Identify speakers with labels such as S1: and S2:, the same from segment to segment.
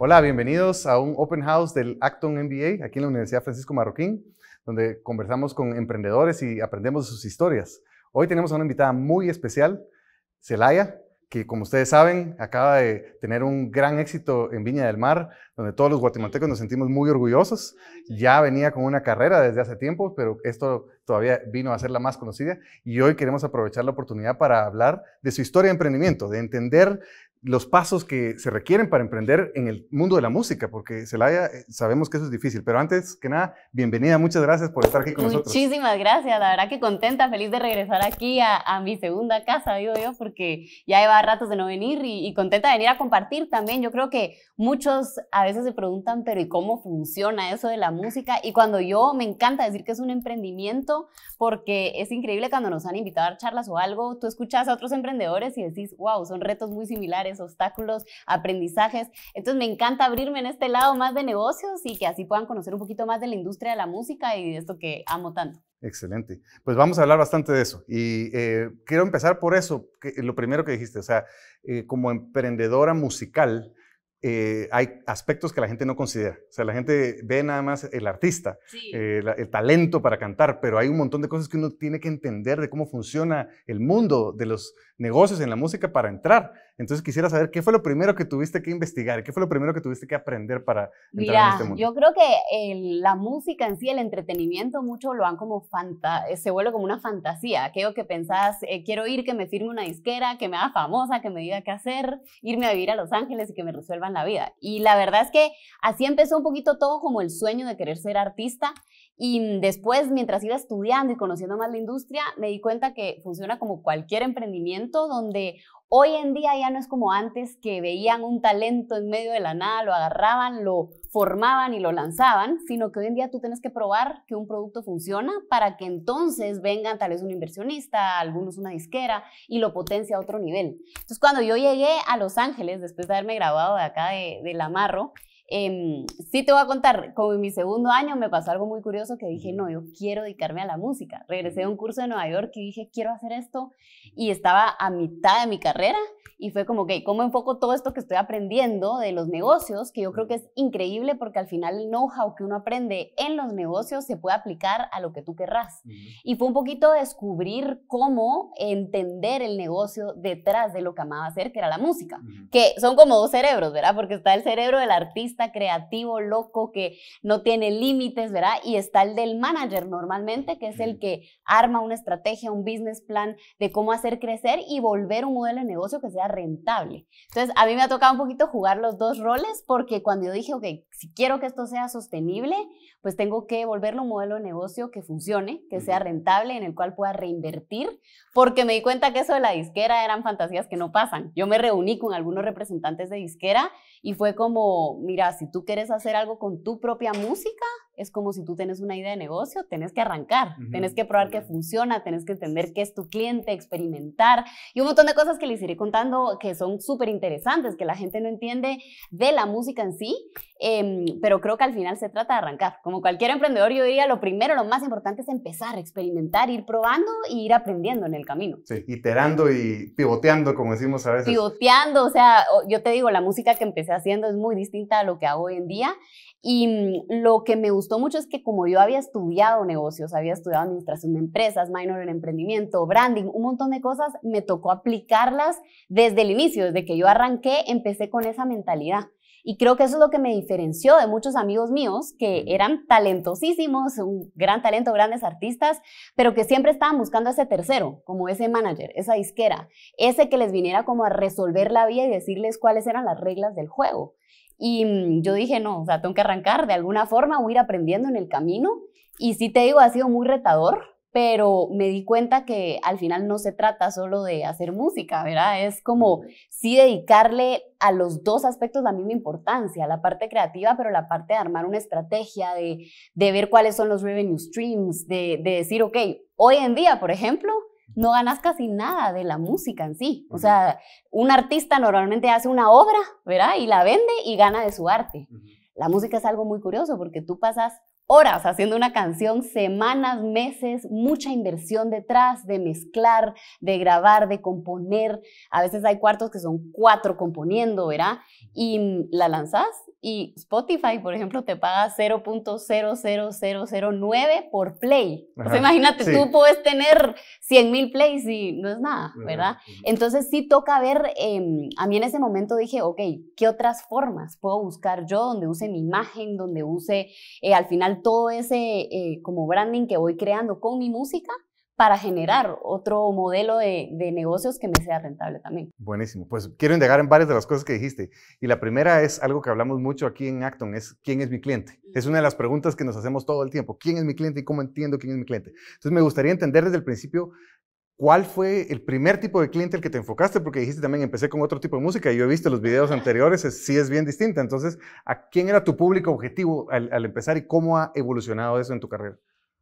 S1: Hola, bienvenidos a un Open House del Acton MBA aquí en la Universidad Francisco Marroquín, donde conversamos con emprendedores y aprendemos de sus historias. Hoy tenemos a una invitada muy especial, Celaya, que como ustedes saben acaba de tener un gran éxito en Viña del Mar, donde todos los guatemaltecos nos sentimos muy orgullosos. Ya venía con una carrera desde hace tiempo, pero esto todavía vino a ser la más conocida y hoy queremos aprovechar la oportunidad para hablar de su historia de emprendimiento, de entender los pasos que se requieren para emprender en el mundo de la música, porque Celaya, eh, sabemos que eso es difícil, pero antes que nada, bienvenida, muchas gracias por estar aquí con nosotros.
S2: Muchísimas gracias, la verdad que contenta, feliz de regresar aquí a, mi segunda casa, digo yo, porque ya lleva ratos de no venir y, contenta de venir a compartir también. Yo creo que muchos a veces se preguntan, pero ¿y cómo funciona eso de la música? Y cuando yo me encanta decir que es un emprendimiento, porque es increíble cuando nos han invitado a dar charlas o algo, tú escuchas a otros emprendedores y decís, wow, son retos muy similares, obstáculos, aprendizajes. Entonces me encanta abrirme en este lado más de negocios y que así puedan conocer un poquito más de la industria de la música y de esto que amo tanto.
S1: Excelente. Pues vamos a hablar bastante de eso. Y eh, quiero empezar por eso, lo primero que dijiste, o sea, eh, como emprendedora musical, eh, hay aspectos que la gente no considera. O sea, la gente ve nada más el artista, eh, el talento para cantar, pero hay un montón de cosas que uno tiene que entender de cómo funciona el mundo de los negocios en la música para entrar. Entonces quisiera saber qué fue lo primero que tuviste que investigar, qué fue lo primero que tuviste que aprender para Mira, entrar en este mundo. Yo
S2: creo que eh, la música en sí, el entretenimiento, mucho lo han como eh, se vuelve como una fantasía. Aquello que pensás, eh, quiero ir, que me firme una disquera, que me haga famosa, que me diga qué hacer, irme a vivir a Los Ángeles y que me resuelvan la vida. Y la verdad es que así empezó un poquito todo como el sueño de querer ser artista y después, mientras iba estudiando y conociendo más la industria, me di cuenta que funciona como cualquier emprendimiento donde hoy en día ya no es como antes que veían un talento en medio de la nada, lo agarraban, lo formaban y lo lanzaban, sino que hoy en día tú tienes que probar que un producto funciona para que entonces venga tal vez un inversionista, algunos una disquera y lo potencia a otro nivel. Entonces cuando yo llegué a Los Ángeles, después de haberme graduado de acá de, de Lamarro, Em, sí te voy a contar, como en mi segundo año me pasó algo muy curioso que dije, no, yo quiero dedicarme a la música. Regresé a un curso de Nueva York y dije, quiero hacer esto y estaba a mitad de mi carrera y fue como, ok, ¿cómo enfoco todo esto que estoy aprendiendo de los negocios? Que yo creo que es increíble porque al final el know-how que uno aprende en los negocios se puede aplicar a lo que tú querrás. Y fue un poquito descubrir cómo entender el negocio detrás de lo que amaba hacer, que era la música, que son como dos cerebros, ¿verdad? Porque está el cerebro del artista creativo, loco, que no tiene límites, ¿verdad? Y está el del manager normalmente, que es el que arma una estrategia, un business plan de cómo hacer crecer y volver un modelo de negocio que sea rentable. Entonces, a mí me ha tocado un poquito jugar los dos roles porque cuando yo dije, ok, si quiero que esto sea sostenible, pues tengo que volverlo un modelo de negocio que funcione, que sea rentable, en el cual pueda reinvertir, porque me di cuenta que eso de la disquera eran fantasías que no pasan. Yo me reuní con algunos representantes de disquera y fue como, mira, si tú quieres hacer algo con tu propia música, es como si tú tienes una idea de negocio, tienes que arrancar, tenés tienes que probar que funciona, tienes que entender qué es tu cliente, experimentar y un montón de cosas que les iré contando que son súper interesantes, que la gente no entiende de la música en sí, em, pero creo que al final se trata de arrancar. Como cualquier emprendedor, yo diría lo primero, lo más importante es empezar, experimentar, ir probando y e ir aprendiendo en el camino.
S1: Sí, iterando y pivoteando, como decimos a veces.
S2: Pivoteando, o sea, yo te digo, la música que empecé haciendo es muy distinta a lo que hago hoy en día y mm, lo que me gustó mucho es que como yo había estudiado negocios, había estudiado administración de empresas, minor en emprendimiento, branding, un montón de cosas, me tocó aplicarlas desde el inicio, desde que yo arranqué, empecé con esa mentalidad. Y creo que eso es lo que me diferenció de muchos amigos míos que eran talentosísimos, un gran talento, grandes artistas, pero que siempre estaban buscando ese tercero, como ese manager, esa disquera, ese que les viniera como a resolver la vida y decirles cuáles eran las reglas del juego. Y mm, yo dije, no, o sea, tengo que arrancar, de alguna forma o ir aprendiendo en el camino. Y sí te digo, ha sido muy retador, pero me di cuenta que al final no se trata solo de hacer música, ¿verdad? Es como sí dedicarle a los dos aspectos la misma importancia, la parte creativa, pero la parte de armar una estrategia, de, ver cuáles son los revenue streams, de, de decir, ok, hoy en día, por ejemplo, no ganas casi nada de la música en sí. O sea, un artista normalmente hace una obra, ¿verdad? Y la vende y gana de su arte. La música es algo muy curioso porque tú pasas horas haciendo una canción, semanas, meses, mucha inversión detrás de mezclar, de grabar, de componer. A veces hay cuartos que son cuatro componiendo, ¿verdad? Y la lanzas y Spotify, por ejemplo, te paga 0.00009 por play. imagínate, tú puedes tener 100.000 mil plays y no es nada, ¿verdad? Entonces sí toca ver, em, a mí en ese momento dije, ok, ¿qué otras formas puedo buscar yo donde use mi imagen, donde use eh, al final todo ese eh, como branding que voy creando con mi música para generar otro modelo de, de, negocios que me sea rentable también.
S1: Buenísimo. Pues quiero indagar en varias de las cosas que dijiste. Y la primera es algo que hablamos mucho aquí en Acton, es quién es mi cliente. Es una de las preguntas que nos hacemos todo el tiempo. ¿Quién es mi cliente y cómo entiendo quién es mi cliente? Entonces me gustaría entender desde el principio ¿Cuál fue el primer tipo de cliente al que te enfocaste? Porque dijiste también, empecé con otro tipo de música y yo he visto los videos anteriores, sí es bien distinta. Entonces, ¿a quién era tu público objetivo al, empezar y cómo ha evolucionado eso en tu carrera?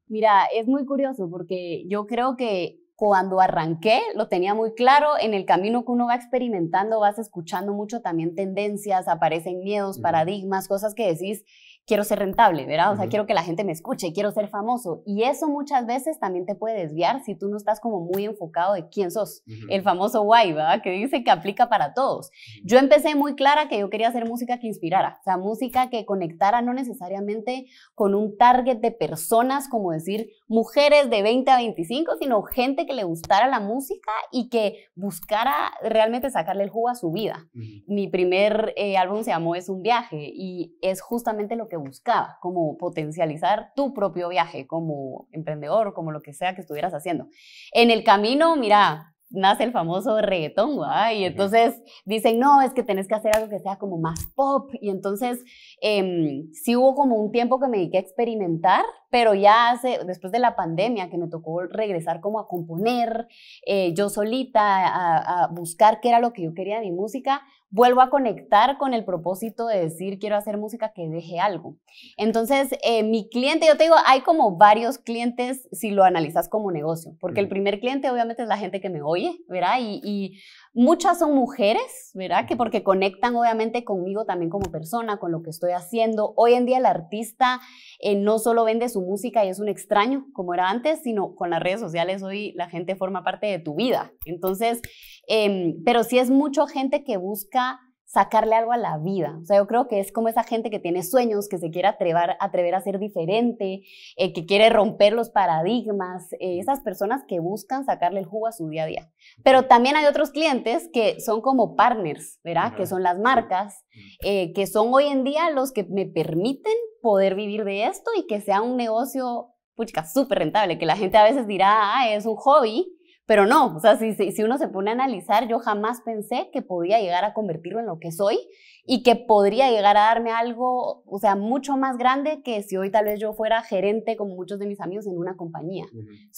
S2: Mira, es muy curioso porque yo creo que cuando arranqué lo tenía muy claro, en el camino que uno va experimentando vas escuchando mucho también tendencias, aparecen miedos, paradigmas, cosas que decís, quiero ser rentable, ¿verdad? O sea, quiero que la gente me escuche, quiero ser famoso. Y eso muchas veces también te puede desviar si tú no estás como muy enfocado de quién sos. El famoso guay ¿verdad? Que dice que aplica para todos. Yo empecé muy clara que yo quería hacer música que inspirara, o sea, música que conectara no necesariamente con un target de personas, como decir, mujeres de 20 a 25, sino gente que le gustara la música y que buscara realmente sacarle el jugo a su vida. Mi primer eh, álbum se llamó Es un viaje y es justamente lo que buscaba, como potencializar tu propio viaje como emprendedor, como lo que sea que estuvieras haciendo. En el camino, mira, nace el famoso reggaetón, Y entonces dicen, no, es que tenés que hacer algo que sea como más pop. Y entonces em, si hubo como un tiempo que me dediqué a experimentar pero ya hace, después de la pandemia, que me tocó regresar como a componer eh, yo solita, a, buscar qué era lo que yo quería de mi música, vuelvo a conectar con el propósito de decir, quiero hacer música que deje algo. Entonces, eh, mi cliente, yo te digo, hay como varios clientes si lo analizas como negocio, porque el primer cliente obviamente es la gente que me oye, ¿verdad? y Muchas son mujeres, ¿verdad? Que porque conectan obviamente conmigo también como persona, con lo que estoy haciendo. Hoy en día el artista eh, no solo vende su música y es un extraño como era antes, sino con las redes sociales hoy la gente forma parte de tu vida. Entonces, em, pero sí es mucha gente que busca sacarle algo a la vida. O sea, yo creo que es como esa gente que tiene sueños, que se quiere atrever, atrever a ser diferente, eh, que quiere romper los paradigmas, eh, esas personas que buscan sacarle el jugo a su día a día. Pero también hay otros clientes que son como partners, ¿verdad? Que son las marcas, eh, que son hoy en día los que me permiten poder vivir de esto y que sea un negocio, pucha, súper rentable, que la gente a veces dirá, ah, es un hobby, pero no, o sea, si, si, uno se pone a analizar, yo jamás pensé que podía llegar a convertirlo en lo que soy y que podría llegar a darme algo, o sea, mucho más grande que si hoy tal vez yo fuera gerente, como muchos de mis amigos, en una compañía.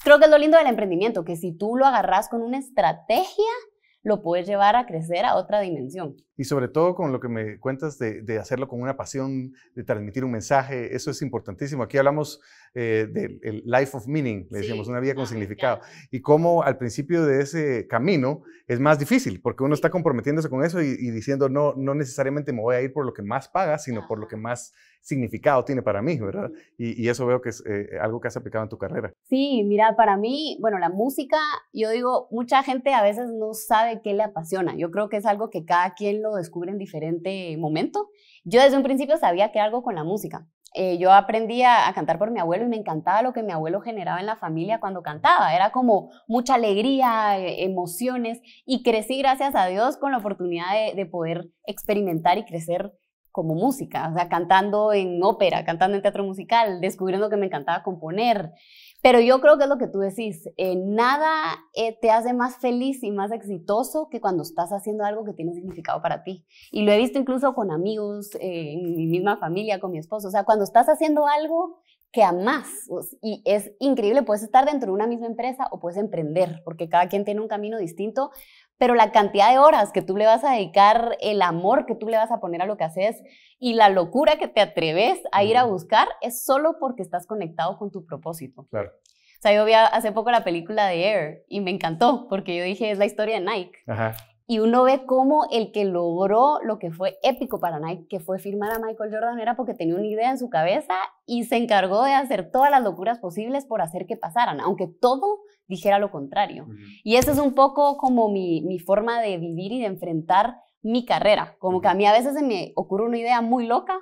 S2: Creo que es lo lindo del emprendimiento, que si tú lo agarras con una estrategia, lo puedes llevar a crecer a otra dimensión.
S1: Y sobre todo con lo que me cuentas de, de, hacerlo con una pasión, de transmitir un mensaje, eso es importantísimo. Aquí hablamos eh, del life of meaning, le decíamos, una vida con ah, significado. Y cómo al principio de ese camino es más difícil, porque uno está comprometiéndose con eso y, diciendo, no, no necesariamente me voy a ir por lo que más paga, sino por lo que más significado tiene para mí, ¿verdad? Y, eso veo que es eh, algo que has aplicado en tu carrera.
S2: Sí, mira, para mí, bueno, la música, yo digo, mucha gente a veces no sabe qué le apasiona. Yo creo que es algo que cada quien lo descubre en diferente momento. Yo desde un principio sabía que algo con la música. Eh, yo aprendí a, cantar por mi abuelo y me encantaba lo que mi abuelo generaba en la familia cuando cantaba. Era como mucha alegría, eh, emociones y crecí gracias a Dios con la oportunidad de, de, poder experimentar y crecer como música, o sea, cantando en ópera, cantando en teatro musical, descubriendo que me encantaba componer. Pero yo creo que es lo que tú decís, eh, nada eh, te hace más feliz y más exitoso que cuando estás haciendo algo que tiene significado para ti. Y lo he visto incluso con amigos, eh, en mi misma familia, con mi esposo. O sea, cuando estás haciendo algo que amas, y es increíble, puedes estar dentro de una misma empresa o puedes emprender, porque cada quien tiene un camino distinto, pero la cantidad de horas que tú le vas a dedicar, el amor que tú le vas a poner a lo que haces y la locura que te atreves a ir a buscar es solo porque estás conectado con tu propósito.
S1: Claro. O
S2: sea, yo vi hace poco la película de Air y me encantó porque yo dije, es la historia de Nike. Ajá. Y uno ve cómo el que logró lo que fue épico para Nike, que fue firmar a Michael Jordan, era porque tenía una idea en su cabeza y se encargó de hacer todas las locuras posibles por hacer que pasaran, aunque todo dijera lo contrario. Y esa es un poco como mi, mi, forma de vivir y de enfrentar mi carrera. Como que a mí a veces se me ocurre una idea muy loca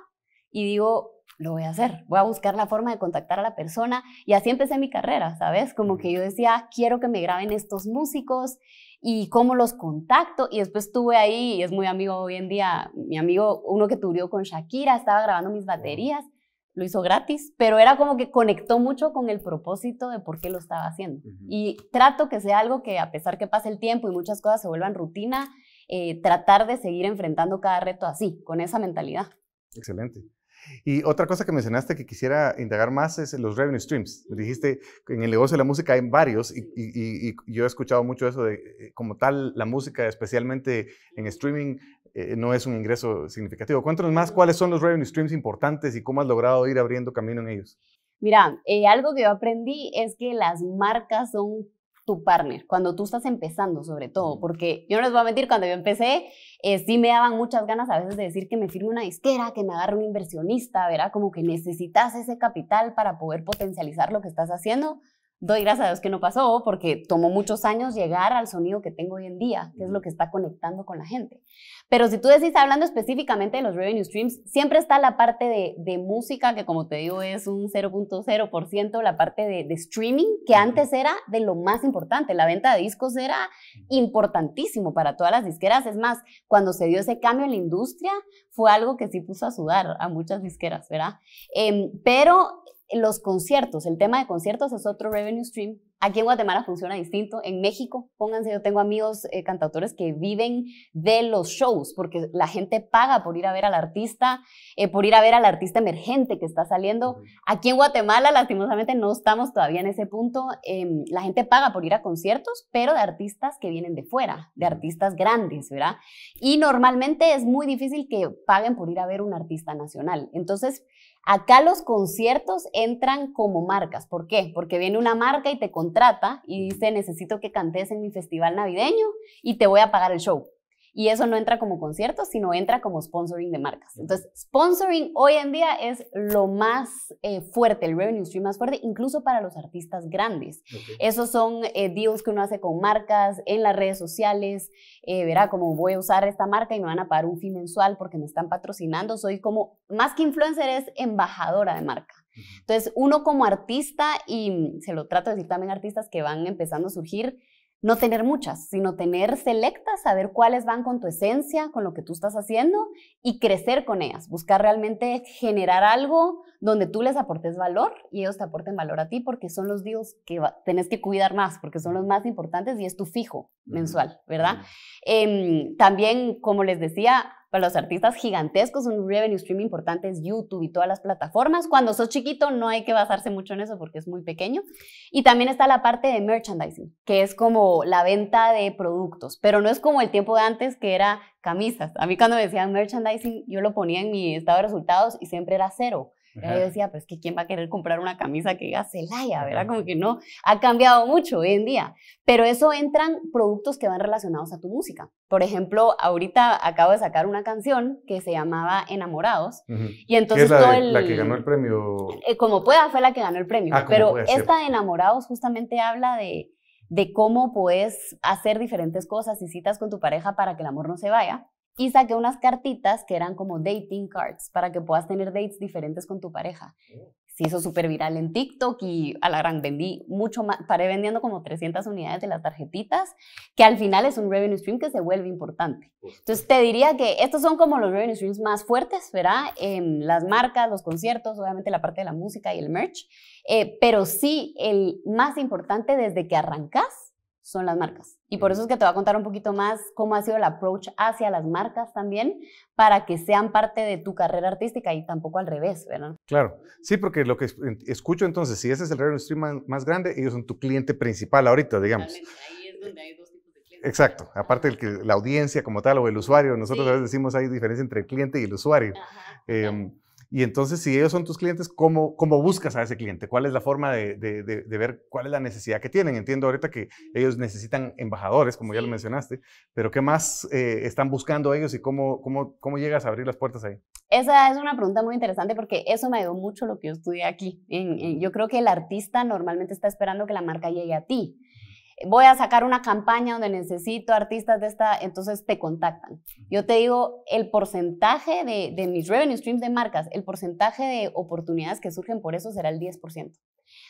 S2: y digo, lo voy a hacer, voy a buscar la forma de contactar a la persona. Y así empecé mi carrera, ¿sabes? Como que yo decía, ah, quiero que me graben estos músicos y cómo los contacto. Y después estuve ahí, y es muy amigo hoy en día, mi amigo, uno que turió con Shakira, estaba grabando mis baterías, lo hizo gratis, pero era como que conectó mucho con el propósito de por qué lo estaba haciendo. Y trato que sea algo que a pesar que pase el tiempo y muchas cosas se vuelvan rutina, eh, tratar de seguir enfrentando cada reto así, con esa mentalidad.
S1: Excelente. Y otra cosa que mencionaste que quisiera indagar más es los revenue streams. Dijiste, que en el negocio de la música hay varios y, yo he escuchado mucho eso de, eh, como tal, la música, especialmente en streaming, eh, no es un ingreso significativo. Cuéntanos más cuáles son los revenue streams importantes y cómo has logrado ir abriendo camino en ellos.
S2: Mira, eh, algo que yo aprendí es que las marcas son tu partner, cuando tú estás empezando sobre todo, porque yo no les voy a mentir, cuando yo empecé, eh, sí me daban muchas ganas a veces de decir que me firme una disquera, que me agarre un inversionista, ¿verdad? Como que necesitas ese capital para poder potencializar lo que estás haciendo, doy gracias a Dios que no pasó porque tomó muchos años llegar al sonido que tengo hoy en día, que es lo que está conectando con la gente. Pero si tú decís, hablando específicamente de los revenue streams, siempre está la parte de, música, que como te digo es un 0.0%, la parte de, streaming, que antes era de lo más importante. La venta de discos era importantísimo para todas las disqueras. Es más, cuando se dio ese cambio en la industria, fue algo que sí puso a sudar a muchas disqueras, ¿verdad? Em, pero los conciertos, el tema de conciertos es otro revenue stream. Aquí en Guatemala funciona distinto. En México, pónganse, yo tengo amigos eh, cantautores que viven de los shows, porque la gente paga por ir a ver al artista, eh, por ir a ver al artista emergente que está saliendo. Aquí en Guatemala, lastimosamente, no estamos todavía en ese punto. Em, la gente paga por ir a conciertos, pero de artistas que vienen de fuera, de artistas grandes, ¿verdad? Y normalmente es muy difícil que paguen por ir a ver un artista nacional. Entonces, Acá los conciertos entran como marcas. ¿Por qué? Porque viene una marca y te contrata y dice, necesito que cantes en mi festival navideño y te voy a pagar el show. Y eso no entra como concierto, sino entra como sponsoring de marcas. Entonces, sponsoring hoy en día es lo más eh, fuerte, el revenue stream más fuerte, incluso para los artistas grandes. Esos son eh, deals que uno hace con marcas en las redes sociales. Eh, verá, cómo voy a usar esta marca y me van a pagar un fin mensual porque me están patrocinando. Soy como, más que influencer, es embajadora de marca. Entonces, uno como artista, y se lo trato de decir también artistas que van empezando a surgir, no tener muchas, sino tener selectas, saber cuáles van con tu esencia, con lo que tú estás haciendo y crecer con ellas, buscar realmente generar algo, donde tú les aportes valor y ellos te aporten valor a ti porque son los deals que tenés que cuidar más, porque son los más importantes y es tu fijo mensual, ¿verdad? Em, también, como les decía, para los artistas gigantescos, un revenue stream importante es YouTube y todas las plataformas. Cuando sos chiquito no hay que basarse mucho en eso porque es muy pequeño. Y también está la parte de merchandising, que es como la venta de productos, pero no es como el tiempo de antes que era camisas. A mí cuando me decían merchandising, yo lo ponía en mi estado de resultados y siempre era cero yo decía, pues que ¿quién va a querer comprar una camisa que diga Celaya? ¿Verdad? Como que no, ha cambiado mucho hoy en día. Pero eso entran productos que van relacionados a tu música. Por ejemplo, ahorita acabo de sacar una canción que se llamaba Enamorados. Y entonces la, todo el, la que ganó el premio. Eh, como pueda, fue la que ganó el premio. Ah, pero esta de Enamorados justamente habla de de cómo puedes hacer diferentes cosas y citas con tu pareja para que el amor no se vaya y saqué unas cartitas que eran como dating cards para que puedas tener dates diferentes con tu pareja. Oh. Se hizo súper viral en TikTok y a la gran vendí mucho más, paré vendiendo como 300 unidades de las tarjetitas, que al final es un revenue stream que se vuelve importante. Entonces te diría que estos son como los revenue streams más fuertes, ¿verdad? En las marcas, los conciertos, obviamente la parte de la música y el merch, eh, pero sí el más importante desde que arrancas son las marcas. Y por eso es que te voy a contar un poquito más cómo ha sido el approach hacia las marcas también, para que sean parte de tu carrera artística y tampoco al revés, ¿verdad?
S1: Claro, sí, porque lo que escucho entonces, si ese es el revenue stream más, grande, ellos son tu cliente principal ahorita, digamos. Ahí es donde hay dos tipos de clientes. Exacto, aparte el que la audiencia como tal o el usuario, nosotros a veces decimos hay diferencia entre el cliente y el usuario. Em, y entonces, si ellos son tus clientes, ¿cómo, cómo buscas a ese cliente? ¿Cuál es la forma de, ver cuál es la necesidad que tienen? Entiendo ahorita que ellos necesitan embajadores, como ya lo mencionaste, pero ¿qué más eh, están buscando ellos y cómo, cómo, llegas a abrir las puertas ahí?
S2: Esa es una pregunta muy interesante porque eso me ayudó mucho lo que yo estudié aquí. yo creo que el artista normalmente está esperando que la marca llegue a ti voy a sacar una campaña donde necesito artistas de esta, entonces te contactan. Yo te digo el porcentaje de, de mis revenue streams de marcas, el porcentaje de oportunidades que surgen por eso será el 10%.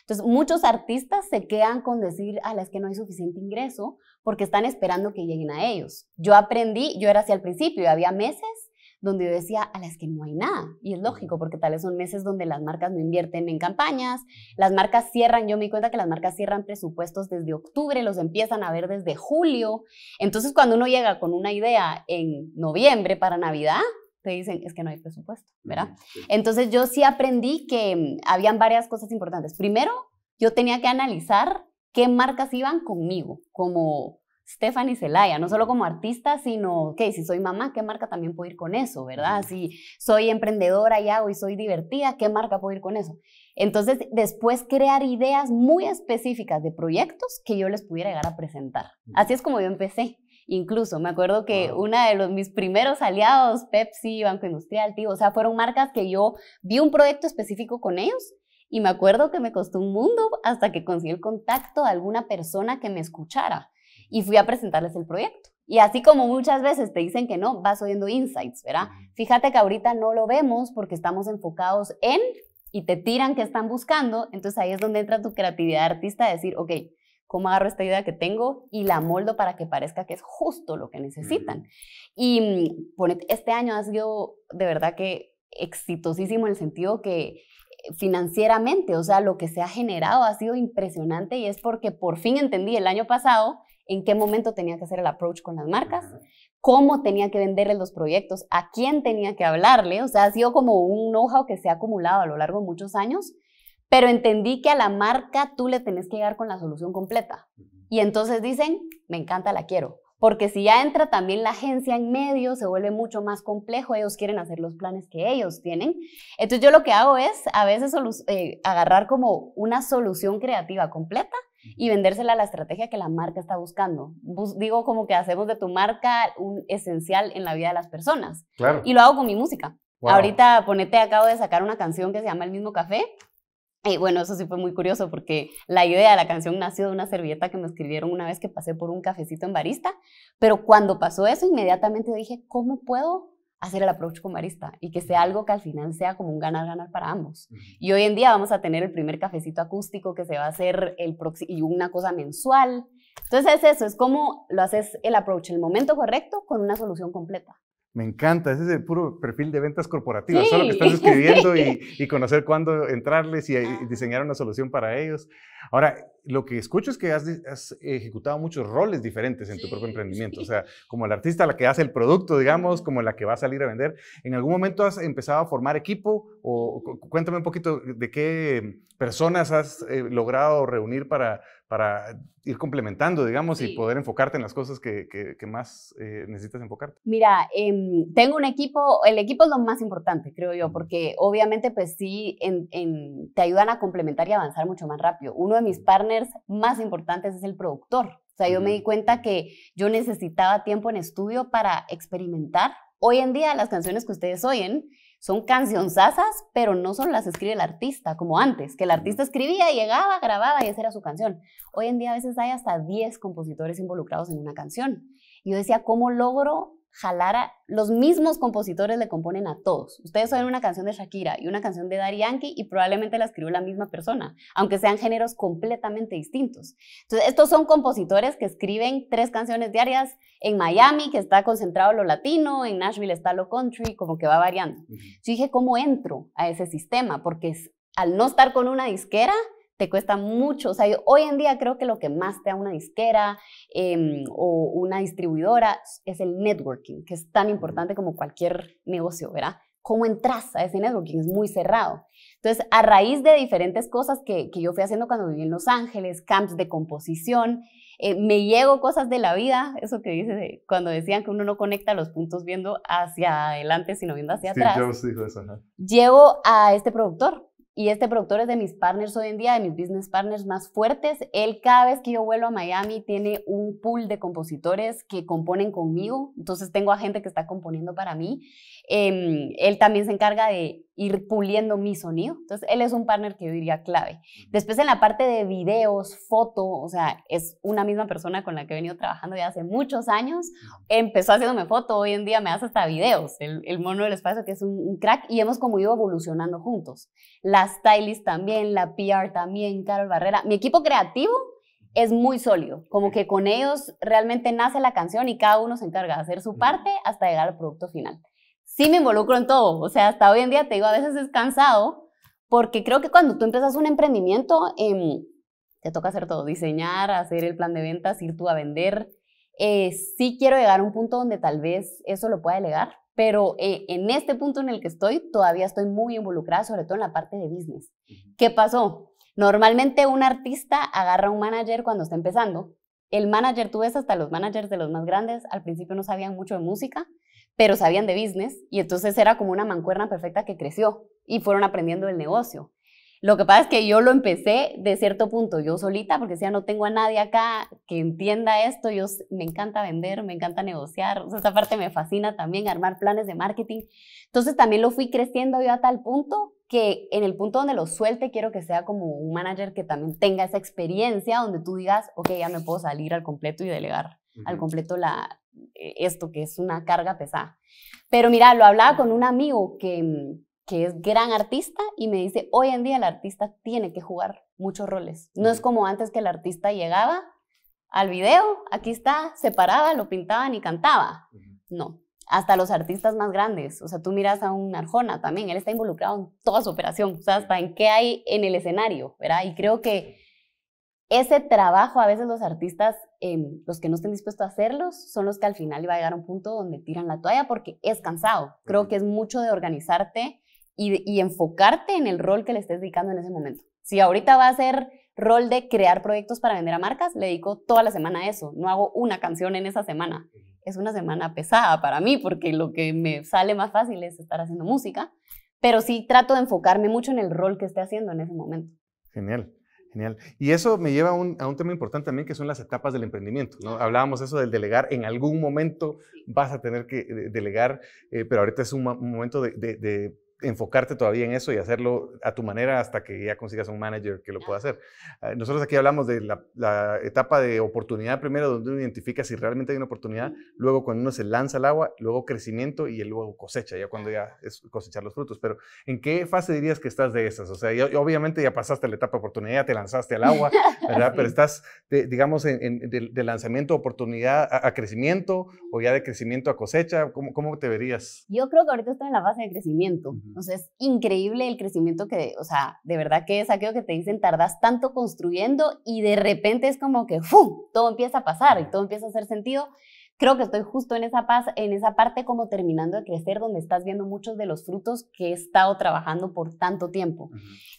S2: Entonces, muchos artistas se quedan con decir, a ah, las que no hay suficiente ingreso porque están esperando que lleguen a ellos. Yo aprendí, yo era así al principio, y había meses donde yo decía a las que no hay nada. Y es lógico, porque tales son meses donde las marcas no invierten en campañas, las marcas cierran, yo me di cuenta que las marcas cierran presupuestos desde octubre, los empiezan a ver desde julio. Entonces, cuando uno llega con una idea en noviembre para Navidad, te dicen, es que no hay presupuesto, ¿verdad? Entonces, yo sí aprendí que mm, habían varias cosas importantes. Primero, yo tenía que analizar qué marcas iban conmigo, como Stephanie Zelaya, no solo como artista, sino, que si soy mamá, ¿qué marca también puedo ir con eso, verdad? Si soy emprendedora y hago y soy divertida, ¿qué marca puedo ir con eso? Entonces, después crear ideas muy específicas de proyectos que yo les pudiera llegar a presentar. Así es como yo empecé. Incluso me acuerdo que uno una de los, mis primeros aliados, Pepsi, Banco Industrial, tío, o sea, fueron marcas que yo vi un proyecto específico con ellos y me acuerdo que me costó un mundo hasta que conseguí el contacto de alguna persona que me escuchara y fui a presentarles el proyecto. Y así como muchas veces te dicen que no, vas oyendo insights, ¿verdad? Fíjate que ahorita no lo vemos porque estamos enfocados en y te tiran que están buscando, entonces ahí es donde entra tu creatividad artista decir, ok, ¿cómo agarro esta idea que tengo y la moldo para que parezca que es justo lo que necesitan? Y mm, este año ha sido de verdad que exitosísimo en el sentido que eh, financieramente, o sea, lo que se ha generado ha sido impresionante y es porque por fin entendí el año pasado en qué momento tenía que hacer el approach con las marcas, cómo tenía que venderle los proyectos, a quién tenía que hablarle. O sea, ha sido como un know-how que se ha acumulado a lo largo de muchos años, pero entendí que a la marca tú le tenés que llegar con la solución completa. Y entonces dicen, me encanta, la quiero. Porque si ya entra también la agencia en medio, se vuelve mucho más complejo, ellos quieren hacer los planes que ellos tienen. Entonces yo lo que hago es a veces eh, agarrar como una solución creativa completa y vendérsela a la estrategia que la marca está buscando. digo como que hacemos de tu marca un esencial en la vida de las personas. Y lo hago con mi música. Ahorita, ponete, acabo de sacar una canción que se llama El mismo café. Y bueno, eso sí fue muy curioso porque la idea de la canción nació de una servilleta que me escribieron una vez que pasé por un cafecito en barista, pero cuando pasó eso inmediatamente dije, ¿cómo puedo hacer el approach con Marista y que sea algo que al final sea como un ganar-ganar para ambos. Y hoy en día vamos a tener el primer cafecito acústico que se va a hacer el y una cosa mensual. Entonces es eso, es como lo haces el approach, el momento correcto con una solución completa.
S1: Me encanta, ese es el puro perfil de ventas corporativas, sí. lo que estás escribiendo y, conocer cuándo entrarles y, y ah. diseñar una solución para ellos. Ahora, lo que escucho es que has, ejecutado muchos roles diferentes en tu propio emprendimiento, o sea, como la artista, la que hace el producto, digamos, como la que va a salir a vender. ¿En algún momento has empezado a formar equipo o cuéntame un poquito de qué personas has eh, logrado reunir para, para ir complementando, digamos, y poder enfocarte en las cosas que, que, más eh, necesitas enfocarte?
S2: Mira, em, tengo un equipo, el equipo es lo más importante, creo yo, porque obviamente pues sí, te ayudan a complementar y avanzar mucho más rápido. Uno de mis partners más importantes es el productor. O sea, yo me di cuenta que yo necesitaba tiempo en estudio para experimentar. Hoy en día las canciones que ustedes oyen son cancionzasas pero no son las escribe el artista, como antes, que el artista escribía, llegaba, grababa y esa era su canción. Hoy en día a veces hay hasta 10 compositores involucrados en una canción. Y yo decía, ¿cómo logro jalara, los mismos compositores le componen a todos. Ustedes oyen una canción de Shakira y una canción de Daddy y probablemente la escribió la misma persona, aunque sean géneros completamente distintos. Entonces, estos son compositores que escriben tres canciones diarias en Miami, que está concentrado lo latino, en Nashville está lo country, como que va variando. Yo dije, ¿cómo entro a ese sistema? Porque al no estar con una disquera, te cuesta mucho. O sea, hoy en día creo que lo que más te da una disquera em, o una distribuidora es el networking, que es tan importante como cualquier negocio, ¿verdad? Cómo entras a ese networking es muy cerrado. Entonces, a raíz de diferentes cosas que, que yo fui haciendo cuando viví en Los Ángeles, camps de composición, eh, me llego cosas de la vida, eso que dice cuando decían que uno no conecta los puntos viendo hacia adelante, sino viendo hacia sí, atrás. Yo
S1: os digo eso, ¿no?
S2: Llego a este productor y este productor es de mis partners hoy en día, de mis business partners más fuertes. Él cada vez que yo vuelo a Miami tiene un pool de compositores que componen conmigo, entonces tengo a gente que está componiendo para mí. Em, él también se encarga de ir puliendo mi sonido. Entonces, él es un partner que yo diría clave. Después, en la parte de videos, foto, o sea, es una misma persona con la que he venido trabajando ya hace muchos años. Empezó haciéndome foto, hoy en día me hace hasta videos. El, mono del espacio, que es un, crack, y hemos como ido evolucionando juntos. La stylist también, la PR también, Carol Barrera. Mi equipo creativo es muy sólido, como que con ellos realmente nace la canción y cada uno se encarga de hacer su parte hasta llegar al producto final sí me involucro en todo. O sea, hasta hoy en día te digo, a veces es cansado, porque creo que cuando tú empiezas un emprendimiento, em, te toca hacer todo, diseñar, hacer el plan de ventas, ir tú a vender. Eh, sí quiero llegar a un punto donde tal vez eso lo pueda delegar, pero eh, en este punto en el que estoy, todavía estoy muy involucrada, sobre todo en la parte de business. ¿Qué pasó? Normalmente un artista agarra a un manager cuando está empezando. El manager, tú ves hasta los managers de los más grandes, al principio no sabían mucho de música, pero sabían de business y entonces era como una mancuerna perfecta que creció y fueron aprendiendo el negocio. Lo que pasa es que yo lo empecé de cierto punto, yo solita, porque decía, no tengo a nadie acá que entienda esto, yo me encanta vender, me encanta negociar, o esta parte me fascina también, armar planes de marketing. Entonces también lo fui creciendo yo a tal punto que en el punto donde lo suelte quiero que sea como un manager que también tenga esa experiencia donde tú digas, ok, ya me puedo salir al completo y delegar al completo la, e-, esto que es una carga pesada. Pero mira, lo hablaba con un amigo que, mm, que es gran artista y me dice, hoy en día el artista tiene que jugar muchos roles. No es como antes que el artista llegaba al video, aquí está, separada lo pintaban y cantaba. No, hasta los artistas más grandes. O sea, tú miras a un Arjona también, él está involucrado en toda su operación, o sea, hasta en qué hay en el escenario, ¿verdad? Y creo que ese trabajo a veces los artistas, em, los que no estén dispuestos a hacerlos, son los que al final iba a llegar a un punto donde tiran la toalla porque es cansado. Creo que es mucho de organizarte y, enfocarte en el rol que le estés dedicando en ese momento. Si ahorita va a ser rol de crear proyectos para vender a marcas, le dedico toda la semana a eso. No hago una canción en esa semana. Es una semana pesada para mí porque lo que me sale más fácil es estar haciendo música, pero sí trato de enfocarme mucho en el rol que esté haciendo en ese momento.
S1: Genial. Y eso me lleva a un, tema importante también, que son las etapas del emprendimiento. ¿no? Hablábamos eso del delegar. En algún momento vas a tener que eh, delegar, eh, pero ahorita es un, momento de enfocarte todavía en eso y hacerlo a tu manera hasta que ya consigas un manager que lo pueda hacer. Ah, nosotros aquí hablamos de la, etapa de oportunidad primero, donde uno identifica si realmente hay una oportunidad, luego cuando uno se lanza al agua, luego crecimiento y luego cosecha, ya cuando ya es cosechar los frutos. Pero ¿en qué fase dirías que estás de esas? O sea, obviamente ya pasaste la etapa de oportunidad, te lanzaste al agua, ¿verdad? Pero estás, digamos, de, lanzamiento oportunidad a, crecimiento o ya de crecimiento a cosecha. ¿Cómo te verías?
S2: Yo creo que ahorita estoy en la fase de crecimiento. Entonces, increíble el crecimiento que, o sea, de verdad que es aquello que te dicen, tardas tanto construyendo y de repente es como que ¡fum! todo empieza a pasar y todo empieza a hacer sentido. Creo que estoy justo en esa, paz, en esa parte como terminando de crecer, donde estás viendo muchos de los frutos que he estado trabajando por tanto tiempo.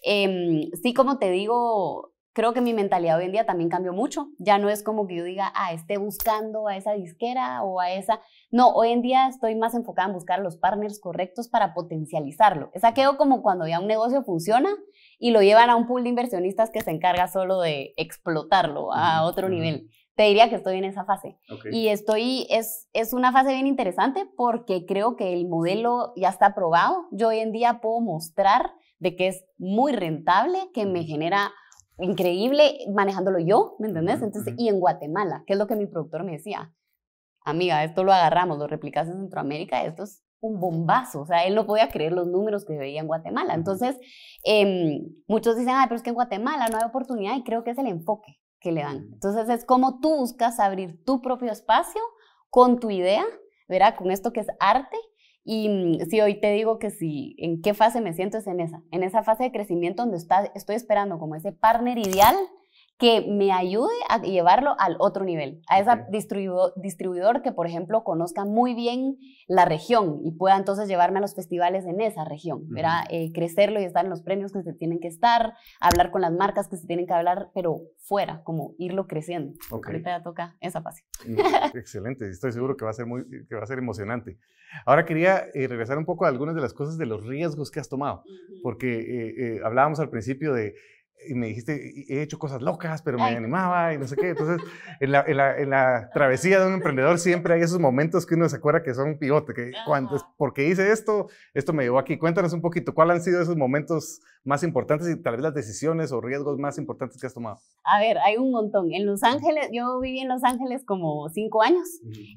S2: Em, sí, como te digo, creo que mi mentalidad hoy en día también cambió mucho. Ya no es como que yo diga, ah, esté buscando a esa disquera o a esa. No, hoy en día estoy más enfocada en buscar los partners correctos para potencializarlo. Es aquello como cuando ya un negocio funciona y lo llevan a un pool de inversionistas que se encarga solo de explotarlo a otro nivel. Te diría que estoy en esa fase. Y estoy, es, es una fase bien interesante porque creo que el modelo ya está probado. Yo hoy en día puedo mostrar de que es muy rentable, que me genera increíble manejándolo yo, ¿me entendés? Entonces, y en Guatemala, que es lo que mi productor me decía, amiga, esto lo agarramos, lo replicas en Centroamérica, esto es un bombazo, o sea, él no podía creer los números que veía en Guatemala. Entonces, em, muchos dicen, ah, pero es que en Guatemala no hay oportunidad y creo que es el enfoque que le dan. Entonces, es como tú buscas abrir tu propio espacio con tu idea, ¿verdad? con esto que es arte y mm, si hoy te digo que si en qué fase me siento es en esa, en esa fase de crecimiento donde está, estoy esperando como ese partner ideal que me ayude a llevarlo al otro nivel, a ese distribuidor que, por ejemplo, conozca muy bien la región y pueda entonces llevarme a los festivales en esa región, Verá, eh, crecerlo y estar en los premios que se tienen que estar, hablar con las marcas que se tienen que hablar, pero fuera, como irlo creciendo. Ahorita toca esa fase.
S1: Mm, excelente, estoy seguro que va a ser, muy, que va a ser emocionante. Ahora quería eh, regresar un poco a algunas de las cosas de los riesgos que has tomado, porque eh, hablábamos al principio de y me dijiste, he hecho cosas locas, pero me animaba y no sé qué. Entonces, en la, en, la, travesía de un emprendedor siempre hay esos momentos que uno se acuerda que son pivote, que cuando, porque hice esto, esto me llevó aquí. Cuéntanos un poquito, ¿cuáles han sido esos momentos más importantes y tal vez las decisiones o riesgos más importantes que has tomado?
S2: A ver, hay un montón. En Los Ángeles, yo viví en Los Ángeles como cinco años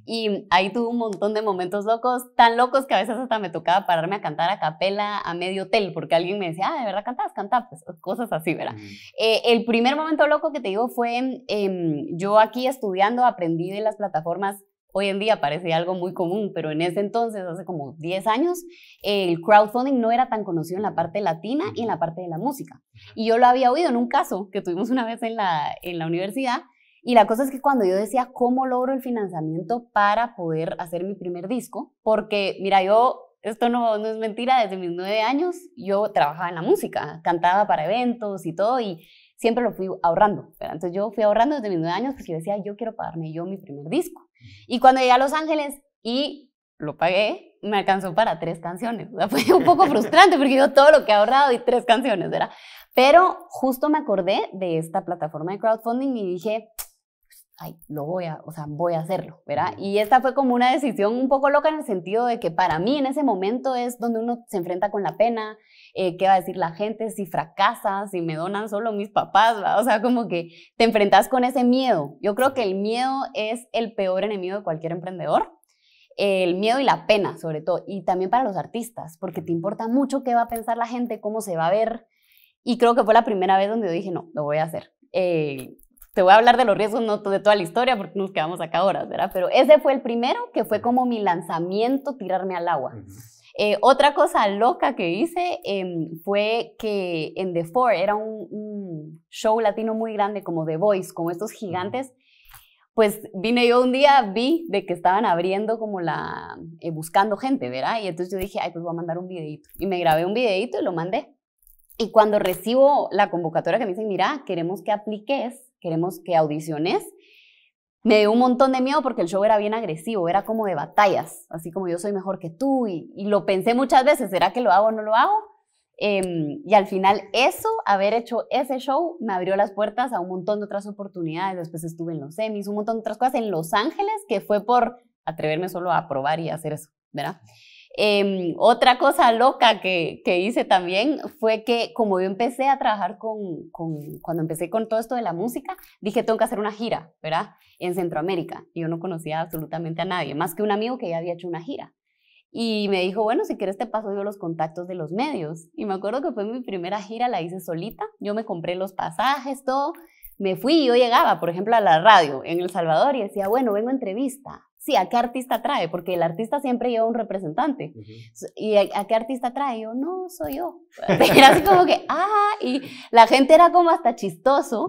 S2: y ahí tuve un montón de momentos locos, tan locos que a veces hasta me tocaba pararme a cantar a capela a medio hotel porque alguien me decía, ah, de verdad cantas, cantas, pues, cosas así, ¿verdad? Eh, el primer momento loco que te digo fue em, yo aquí estudiando, aprendí de las plataformas. Hoy en día parece algo muy común, pero en ese entonces, hace como 10 años, el crowdfunding no era tan conocido en la parte latina y en la parte de la música. Y yo lo había oído en un caso que tuvimos una vez en la, en la universidad, y la cosa es que cuando yo decía, ¿cómo logro el financiamiento para poder hacer mi primer disco? Porque, mira, yo esto no, no es mentira, desde mis nueve años yo trabajaba en la música, cantaba para eventos y todo, y siempre lo fui ahorrando. ¿verdad? Entonces yo fui ahorrando desde mis nueve años porque yo decía, yo quiero pagarme yo mi primer disco. Y cuando llegué a Los Ángeles y lo pagué, me alcanzó para tres canciones. O sea, fue un poco frustrante porque yo todo lo que he ahorrado y tres canciones, ¿verdad? Pero justo me acordé de esta plataforma de crowdfunding y dije, ay, lo voy a, o sea, voy a hacerlo, ¿verdad? Y esta fue como una decisión un poco loca en el sentido de que para mí en ese momento es donde uno se enfrenta con la pena, eh, qué va a decir la gente, si fracasa, si me donan solo mis papás, ¿verdad? o sea, como que te enfrentas con ese miedo. Yo creo que el miedo es el peor enemigo de cualquier emprendedor el miedo y la pena, sobre todo, y también para los artistas, porque te importa mucho qué va a pensar la gente, cómo se va a ver. Y creo que fue la primera vez donde yo dije, no, lo voy a hacer. Eh, te voy a hablar de los riesgos, de toda la historia, porque nos quedamos acá horas, ¿verdad? Pero ese fue el primero, que fue como mi lanzamiento, tirarme al agua. Eh, otra cosa loca que hice em, fue que en The Four era un, show latino muy grande, como The Voice, como estos gigantes. Pues vine yo un día, vi de que estaban abriendo como la, eh, buscando gente, ¿verdad? Y entonces yo dije, ay, pues voy a mandar un videito. Y me grabé un videito y lo mandé. Y cuando recibo la convocatoria que me dicen, mira, queremos que apliques queremos que audiciones. Me dio un montón de miedo porque el show era bien agresivo, era como de batallas, así como yo soy mejor que tú y, lo pensé muchas veces, ¿será que lo hago o no lo hago? Em, y al final eso, haber hecho ese show, me abrió las puertas a un montón de otras oportunidades. Después estuve en los semis, un montón de otras cosas en Los Ángeles, que fue por atreverme solo a probar y hacer eso, ¿verdad? Em, otra cosa loca que, hice también fue que como yo empecé a trabajar con, cuando empecé con todo esto de la música, dije, tengo que hacer una gira, ¿verdad? En Centroamérica. Y Yo no conocía absolutamente a nadie, más que un amigo que ya había hecho una gira. Y me dijo, bueno, si quieres te paso yo los contactos de los medios. Y me acuerdo que fue mi primera gira, la hice solita, yo me compré los pasajes, todo. Me fui y yo llegaba, por ejemplo, a la radio en El Salvador y decía, bueno, vengo a entrevista sí, ¿a qué artista trae? Porque el artista siempre lleva un representante. ¿Y a, qué artista trae? Yo, no, soy yo. Era así como que, ah, y la gente era como hasta chistoso.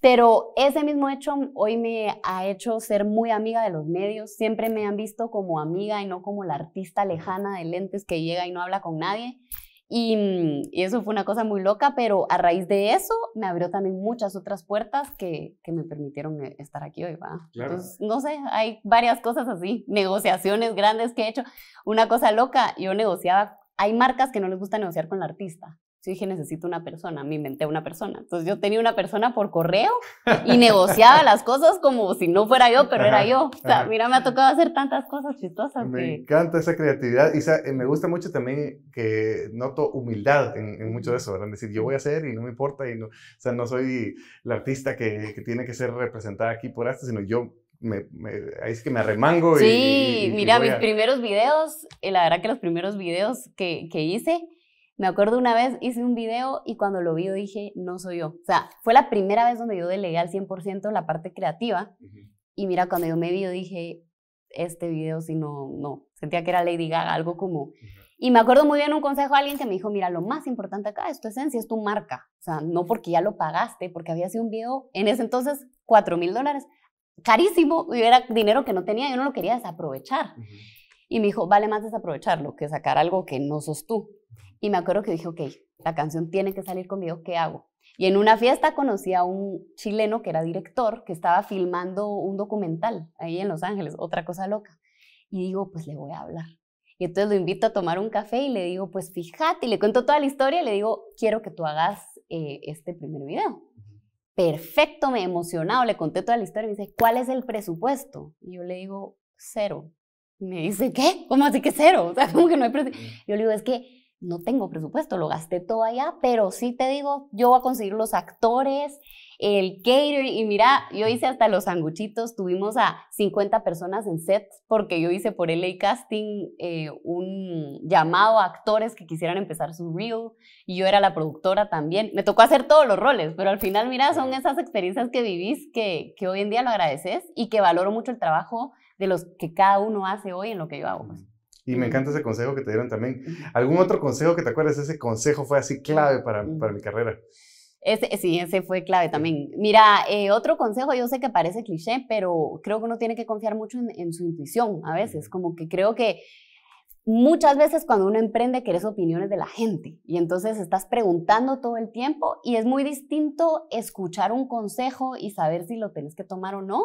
S2: Pero ese mismo hecho hoy me ha hecho ser muy amiga de los medios. Siempre me han visto como amiga y no como la artista lejana de lentes que llega y no habla con nadie. Mm, y, eso fue una cosa muy loca, pero a raíz de eso me abrió también muchas otras puertas que, me permitieron eh, estar aquí hoy. ¿va? Entonces, no sé, hay varias cosas así, negociaciones grandes que he hecho. Una cosa loca, yo negociaba, hay marcas que no les gusta negociar con la artista. Yo dije, necesito una persona, me inventé una persona. Entonces yo tenía una persona por correo y negociaba las cosas como si no fuera yo, pero era yo. O sea, mira, me ha tocado hacer tantas cosas chistosas. Me
S1: encanta esa creatividad y eh, me gusta mucho también que noto humildad en, mucho de eso, ¿verdad? Decir, yo voy a hacer y no me importa, y no, o sea, no soy la artista que, que tiene que ser representada aquí por arte, sino yo me, ahí es que me arremango. Sí, y, mira, mis
S2: primeros videos, eh, la verdad que los primeros videos que, que hice, me acuerdo una vez hice un video y cuando lo vi dije, no soy yo. O sea, fue la primera vez donde yo delegué al 100% la parte creativa. Y mira, cuando yo me vi, dije, este video, si no, no. Sentía que era Lady Gaga, algo como. Y me acuerdo muy bien un consejo de alguien que me dijo, mira, lo más importante acá es tu esencia, es tu marca. O sea, no porque ya lo pagaste, porque había sido un video, en ese entonces, 4 mil dólares. Carísimo, y era dinero que no tenía, yo no lo quería desaprovechar. Y me dijo, vale más desaprovecharlo que sacar algo que no sos tú. Y me acuerdo que dije, ok, la canción tiene que salir conmigo, ¿qué hago? Y en una fiesta conocí a un chileno que era director, que estaba filmando un documental ahí en Los Ángeles, otra cosa loca. Y digo, pues le voy a hablar. Y entonces lo invito a tomar un café y le digo, pues fíjate, y le cuento toda la historia y le digo, quiero que tú hagas eh, este primer video. Perfecto, me he emocionado, le conté toda la historia y me dice, ¿cuál es el presupuesto? Y yo le digo, cero. Y me dice, ¿qué? ¿Cómo así que cero? O sea, como que no hay presupuesto. Yo le digo, es que no tengo presupuesto, lo gasté todo allá, pero sí te digo, yo voy a conseguir los actores, el catering. y mira, yo hice hasta los sanguchitos, tuvimos a 50 personas en set, porque yo hice por LA Casting eh, un llamado a actores que quisieran empezar su reel, y yo era la productora también, me tocó hacer todos los roles, pero al final, mira, son esas experiencias que vivís que, que hoy en día lo agradeces y que valoro mucho el trabajo de los que cada uno hace hoy en lo que yo hago. Pues.
S1: Y me encanta ese consejo que te dieron también. ¿Algún otro consejo que te acuerdas? Ese consejo fue así clave para, mi carrera.
S2: Ese, sí, ese fue clave también. Mira, eh, otro consejo, yo sé que parece cliché, pero creo que uno tiene que confiar mucho en su intuición a veces, como que creo que Muchas veces cuando uno emprende querés opiniones de la gente y entonces estás preguntando todo el tiempo y es muy distinto escuchar un consejo y saber si lo tienes que tomar o no,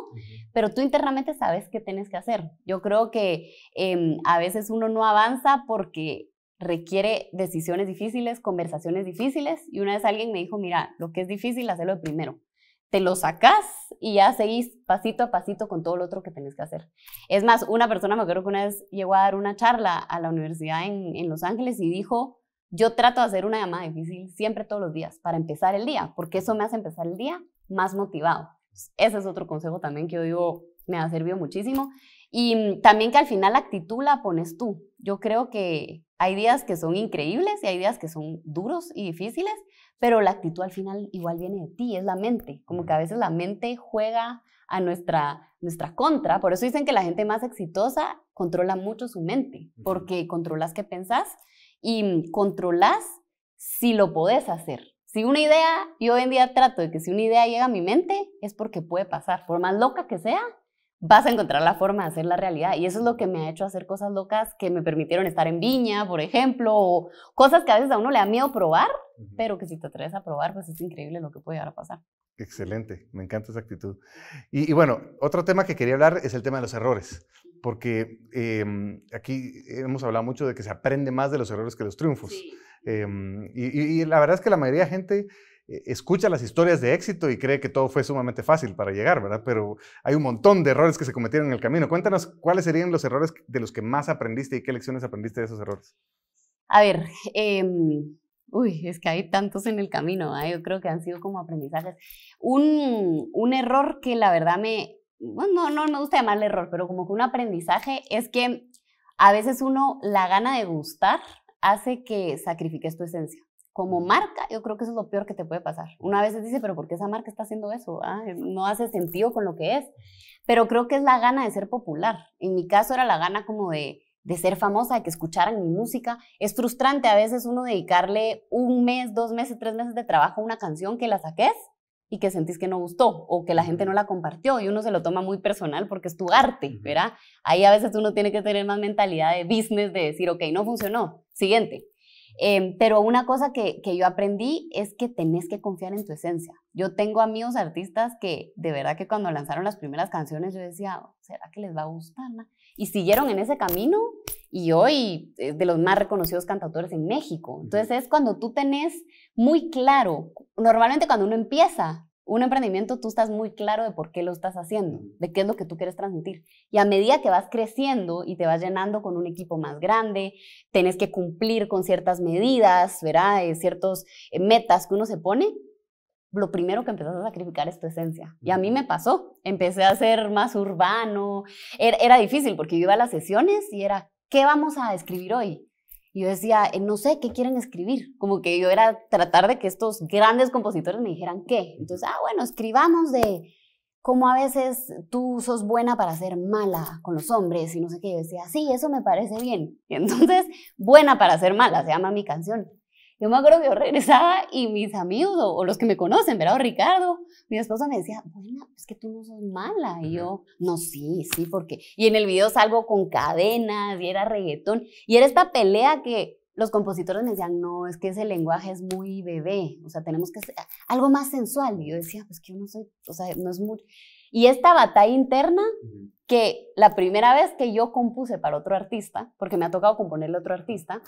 S2: pero tú internamente sabes qué tienes que hacer. Yo creo que em, a veces uno no avanza porque requiere decisiones difíciles, conversaciones difíciles y una vez alguien me dijo, mira, lo que es difícil, hazlo primero te lo sacas y ya seguís pasito a pasito con todo lo otro que tenés que hacer. Es más, una persona, me acuerdo que una vez llegó a dar una charla a la universidad en, en Los Ángeles y dijo, yo trato de hacer una llamada difícil siempre todos los días para empezar el día, porque eso me hace empezar el día más motivado. Ese es otro consejo también que yo digo, me ha servido muchísimo. Y también que al final la actitud la pones tú. Yo creo que, hay días que son increíbles y hay días que son duros y difíciles, pero la actitud al final igual viene de ti, es la mente. Como que a veces la mente juega a nuestra, nuestra contra. Por eso dicen que la gente más exitosa controla mucho su mente, porque controlas qué pensás y mm, controlas si lo podés hacer. Si una idea, yo hoy en día trato de que si una idea llega a mi mente, es porque puede pasar. Por más loca que sea, vas a encontrar la forma de hacer la realidad. Y eso es lo que me ha hecho hacer cosas locas que me permitieron estar en viña, por ejemplo, o cosas que a veces a uno le da miedo probar, pero que si te atreves a probar, pues es increíble lo que puede llegar a pasar.
S1: Excelente, me encanta esa actitud. Y, bueno, otro tema que quería hablar es el tema de los errores, porque em, aquí hemos hablado mucho de que se aprende más de los errores que de los triunfos. Em, y, la verdad es que la mayoría de gente e, escucha las historias de éxito y cree que todo fue sumamente fácil para llegar, ¿verdad? Pero hay un montón de errores que se cometieron en el camino. Cuéntanos cuáles serían los errores de los que más aprendiste y qué lecciones aprendiste de esos errores.
S2: A ver, em, uy, es que hay tantos en el camino, yo creo que han sido como aprendizajes. Un, error que la verdad me, no, no me gusta llamarle error, pero como que un aprendizaje es que a veces uno, la gana de gustar hace que sacrifiques tu esencia como marca, yo creo que eso es lo peor que te puede pasar. Una vez dice, pero ¿por qué esa marca está haciendo eso? Ah, eh, no hace sentido con lo que es. Pero creo que es la gana de ser popular. En mi caso era la gana como de, de ser famosa, de que escucharan mi música. Es frustrante a veces uno dedicarle un mes, dos meses, tres meses de trabajo a una canción que la saques y que sentís que no gustó o que la gente no la compartió y uno se lo toma muy personal porque es tu arte, ¿verdad? Ahí a veces uno tiene que tener más mentalidad de business, de decir, ok, no funcionó, siguiente, Em, pero una cosa que, yo aprendí es que tenés que confiar en tu esencia. Yo tengo amigos artistas que de verdad que cuando lanzaron las primeras canciones yo decía, oh, ¿será que les va a gustar? Y siguieron en ese camino y hoy de los más reconocidos cantautores en México. Entonces es cuando tú tenés muy claro, normalmente cuando uno empieza, un emprendimiento tú estás muy claro de por qué lo estás haciendo, de qué es lo que tú quieres transmitir. Y a medida que vas creciendo y te vas llenando con un equipo más grande, tenés que cumplir con ciertas medidas, ¿verdad? Eh, ciertos eh, metas que uno se pone, lo primero que empezás a sacrificar es tu esencia. Y a mí me pasó, empecé a ser más urbano, era, era difícil porque yo iba a las sesiones y era, ¿qué vamos a escribir hoy? yo decía, eh, no sé qué quieren escribir. Como que yo era tratar de que estos grandes compositores me dijeran qué. Entonces, ah, bueno, escribamos de cómo a veces tú sos buena para ser mala con los hombres y no sé qué. Yo decía, sí, eso me parece bien. entonces, buena para ser mala, se llama mi canción. Yo me acuerdo que yo regresaba y mis amigos o, los que me conocen, ¿verdad? Ricardo, mi esposa me decía, bueno, es que tú no sos mala. Y yo, no, sí, sí, porque. Y en el video salgo con cadenas y era reggaetón. Y era esta pelea que los compositores me decían, no, es que ese lenguaje es muy bebé. O sea, tenemos que hacer algo más sensual. Y yo decía, pues que yo no soy, o sea, no es muy. Y esta batalla interna, que la primera vez que yo compuse para otro artista, porque me ha tocado componerle a otro artista,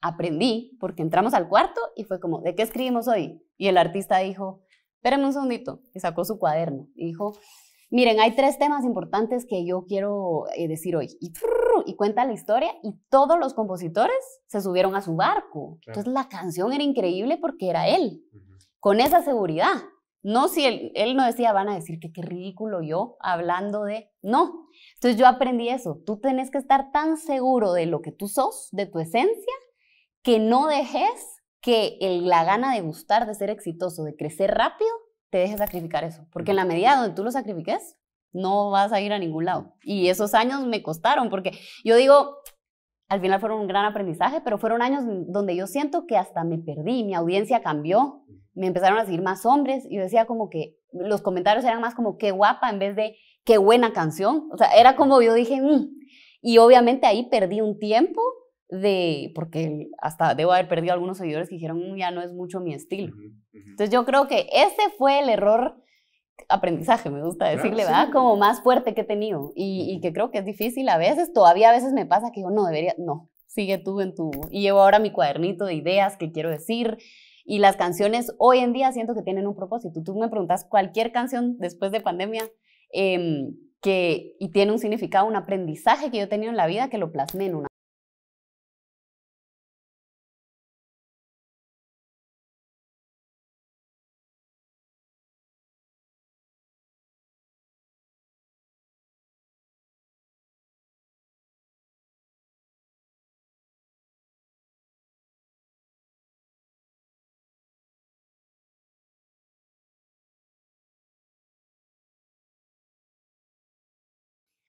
S2: aprendí, porque entramos al cuarto y fue como, ¿de qué escribimos hoy? Y el artista dijo, espérenme un segundito, y sacó su cuaderno y dijo, miren, hay tres temas importantes que yo quiero eh, decir hoy. Y, cuenta la historia y todos los compositores se subieron a su barco. Entonces la canción era increíble porque era él, con esa seguridad. No si él, él no decía, van a decir que qué ridículo yo hablando de... No. Entonces yo aprendí eso. Tú tenés que estar tan seguro de lo que tú sos, de tu esencia, que no dejes que la gana de gustar, de ser exitoso, de crecer rápido, te deje sacrificar eso. Porque en la medida donde tú lo sacrifiques, no vas a ir a ningún lado. Y esos años me costaron, porque yo digo, al final fueron un gran aprendizaje, pero fueron años donde yo siento que hasta me perdí, mi audiencia cambió, me empezaron a seguir más hombres, y yo decía como que los comentarios eran más como qué guapa en vez de qué buena canción. O sea, era como yo dije, mm". y obviamente ahí perdí un tiempo de, porque hasta debo haber perdido algunos seguidores que dijeron, mm, ya no es mucho mi estilo. Entonces yo creo que ese fue el error, aprendizaje, me gusta decirle, va ¿verdad? Como más fuerte que he tenido y, y, que creo que es difícil a veces, todavía a veces me pasa que yo no debería, no, sigue tú en tu... Y llevo ahora mi cuadernito de ideas que quiero decir. Y las canciones hoy en día siento que tienen un propósito. Tú me preguntas cualquier canción después de pandemia, em, que, y tiene un significado, un aprendizaje que yo he tenido en la vida que lo plasmé en una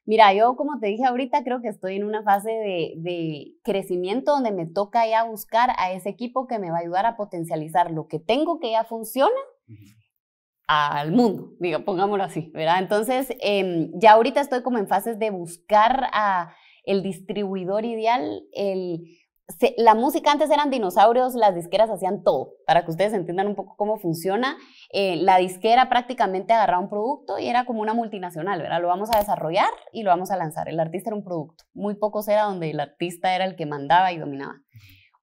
S2: Mira, yo como te dije ahorita, creo que estoy en una fase de, crecimiento donde me toca ya buscar a ese equipo que me va a ayudar a potencializar lo que tengo que ya funciona al mundo, digo, pongámoslo así, ¿verdad? Entonces, em, ya ahorita estoy como en fases de buscar a el distribuidor ideal, el la música antes eran dinosaurios, las disqueras hacían todo, para que ustedes entiendan un poco cómo funciona. Eh, la disquera prácticamente agarraba un producto y era como una multinacional, ¿verdad? Lo vamos a desarrollar y lo vamos a lanzar. El artista era un producto. Muy pocos era donde el artista era el que mandaba y dominaba.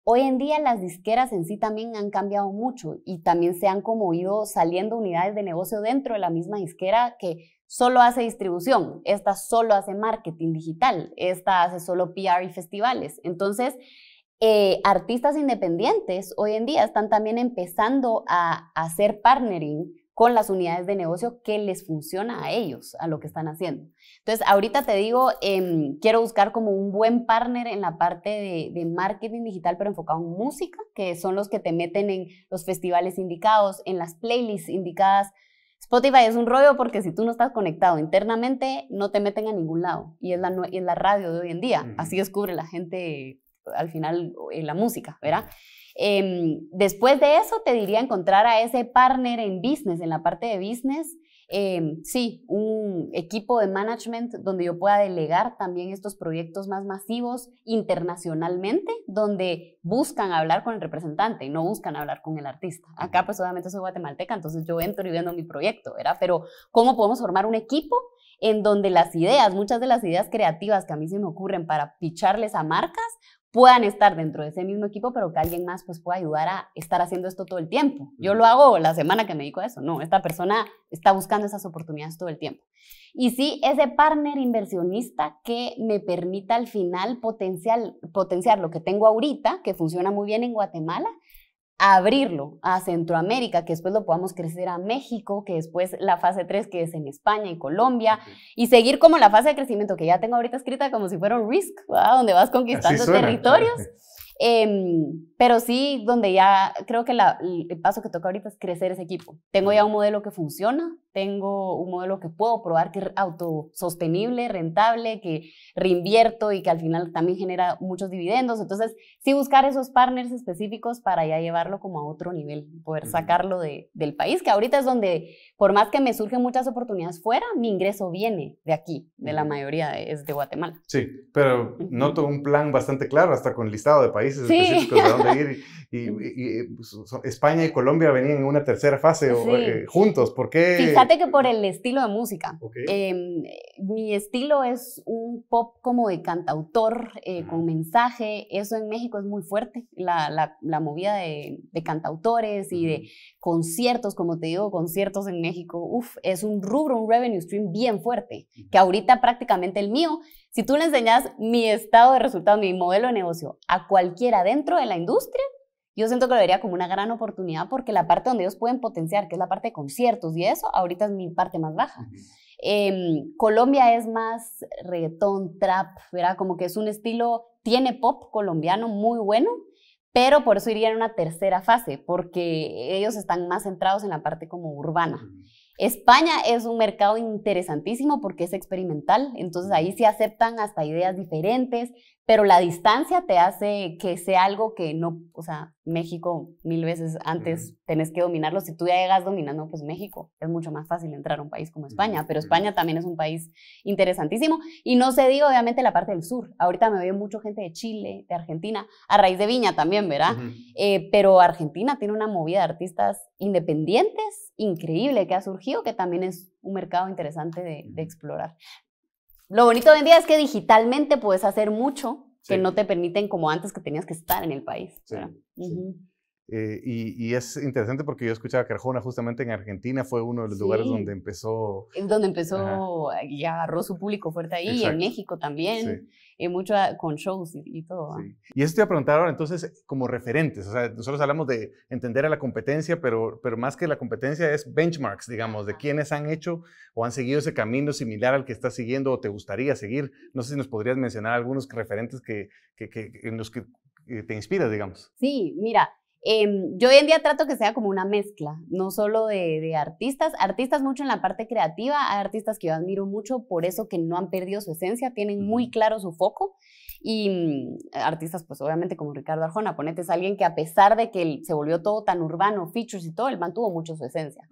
S2: Hoy en día las disqueras en sí también han cambiado mucho y también se han como ido saliendo unidades de negocio dentro de la misma disquera que solo hace distribución, esta solo hace marketing digital, esta hace solo PR y festivales. Entonces, eh, artistas independientes hoy en día están también empezando a, hacer partnering con las unidades de negocio que les funciona a ellos, a lo que están haciendo. Entonces, ahorita te digo, em, quiero buscar como un buen partner en la parte de, marketing digital, pero enfocado en música, que son los que te meten en los festivales indicados, en las playlists indicadas. Spotify es un rollo porque si tú no estás conectado internamente, no te meten a ningún lado. Y es la, y es la radio de hoy en día. Así descubre la gente al final en la música, ¿verdad? Em, después de eso, te diría encontrar a ese partner en business, en la parte de business. Em, sí, un equipo de management donde yo pueda delegar también estos proyectos más masivos internacionalmente, donde buscan hablar con el representante y no buscan hablar con el artista. Acá pues obviamente soy guatemalteca, entonces yo entro y vendo mi proyecto, ¿verdad? Pero ¿cómo podemos formar un equipo en donde las ideas, muchas de las ideas creativas que a mí se me ocurren para picharles a marcas, puedan estar dentro de ese mismo equipo, pero que alguien más pues pueda ayudar a estar haciendo esto todo el tiempo. Yo lo hago la semana que me dedico a eso, no, esta persona está buscando esas oportunidades todo el tiempo. Y sí, ese partner inversionista que me permita al final potencial, potenciar lo que tengo ahorita, que funciona muy bien en Guatemala, abrirlo a Centroamérica, que después lo podamos crecer a México, que después la fase 3 que es en España y Colombia, y seguir como la fase de crecimiento que ya tengo ahorita escrita como si fuera un risk, donde vas conquistando territorios. Em, pero sí, donde ya creo que el paso que toca ahorita es crecer ese equipo. Tengo ya un modelo que funciona, tengo un modelo que puedo probar que es autosostenible, rentable, que reinvierto y que al final también genera muchos dividendos. Entonces, sí buscar esos partners específicos para ya llevarlo como a otro nivel, poder sacarlo de, del país, que ahorita es donde, por más que me surgen muchas oportunidades fuera, mi ingreso viene de aquí, de la mayoría es de Guatemala.
S1: Sí, pero noto un plan bastante claro, hasta con listado de países países específicos de dónde ir. Y, pues, España y Colombia venían en una tercera fase eh, juntos. ¿Por qué? Fíjate
S2: que por el estilo de música. Em, mi estilo es un pop como de cantautor, eh, con mensaje. Eso en México es muy fuerte, la, movida de, cantautores y de conciertos, como te digo, conciertos en México. es un rubro, un revenue stream bien fuerte, que ahorita prácticamente el mío si tú le enseñas mi estado de resultados, mi modelo de negocio a cualquiera dentro de la industria, yo siento que lo vería como una gran oportunidad porque la parte donde ellos pueden potenciar, que es la parte de conciertos y eso, ahorita es mi parte más baja. Em, Colombia es más reggaetón, trap, ¿verdad? Como que es un estilo, tiene pop colombiano muy bueno, pero por eso iría en una tercera fase, porque ellos están más centrados en la parte como urbana. España es un mercado interesantísimo porque es experimental, entonces ahí se aceptan hasta ideas diferentes, pero la distancia te hace que sea algo que no, o sea, México mil veces antes tenés que dominarlo. Si tú llegas dominando, pues México es mucho más fácil entrar a un país como España, pero España también es un país interesantísimo. Y no se diga, obviamente, la parte del sur. Ahorita me veo mucho gente de Chile, de Argentina, a raíz de Viña también, ¿verdad? Eh, pero Argentina tiene una movida de artistas independientes increíble que ha surgido, que también es un mercado interesante de explorar. Lo bonito hoy en día es que digitalmente puedes hacer mucho que no te permiten como antes que tenías que estar en el país.
S1: Eh, y, es interesante porque yo escuchaba que Arjona justamente en Argentina fue uno de los lugares donde empezó.
S2: Donde empezó eh, y agarró su público fuerte ahí, en México también, eh, mucho con shows y, todo. Ah.
S1: Y eso te voy a preguntar ahora, entonces, como referentes, o sea, nosotros hablamos de entender a la competencia, pero, pero más que la competencia es benchmarks, digamos, de quienes han hecho o han seguido ese camino similar al que estás siguiendo o te gustaría seguir. No sé si nos podrías mencionar algunos referentes que, que, que en los que te inspiras, digamos.
S2: Sí, mira. Em, yo hoy en día trato que sea como una mezcla, no solo de, de, artistas, artistas mucho en la parte creativa, hay artistas que yo admiro mucho por eso que no han perdido su esencia, tienen muy claro su foco y mm, artistas, pues obviamente como Ricardo Arjona, ponete, es alguien que a pesar de que se volvió todo tan urbano, features y todo, él mantuvo mucho su esencia.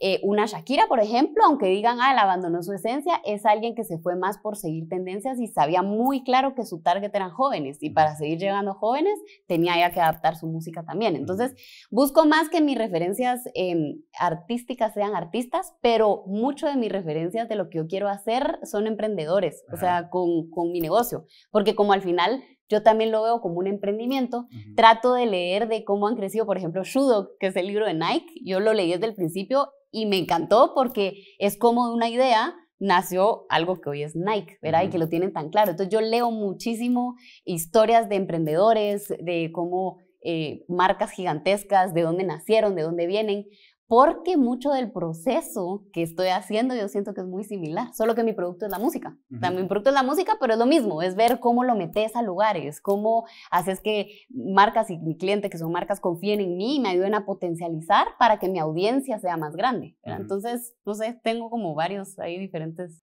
S2: Eh, una Shakira, por ejemplo, aunque digan, ah, él abandonó su esencia, es alguien que se fue más por seguir tendencias y sabía muy claro que su target eran jóvenes y para seguir llegando jóvenes tenía ya que adaptar su música también. Entonces, busco más que mis referencias em, artísticas sean artistas, pero mucho de mis referencias de lo que yo quiero hacer son emprendedores, o sea, con, con mi negocio, porque como al final yo también lo veo como un emprendimiento. Trato de leer de cómo han crecido, por ejemplo, Shudo, que es el libro de Nike. Yo lo leí desde el principio y me encantó porque es como de una idea nació algo que hoy es Nike, ¿verdad? Y que lo tienen tan claro. Entonces yo leo muchísimo historias de emprendedores, de cómo eh, marcas gigantescas, de dónde nacieron, de dónde vienen porque mucho del proceso que estoy haciendo yo siento que es muy similar, solo que mi producto es la música. Uh Mi producto es la música, pero es lo mismo, es ver cómo lo metes a lugares, cómo haces que marcas y mi cliente, que son marcas, confíen en mí y me ayuden a potencializar para que mi audiencia sea más grande. Entonces, no sé, tengo como varios ahí diferentes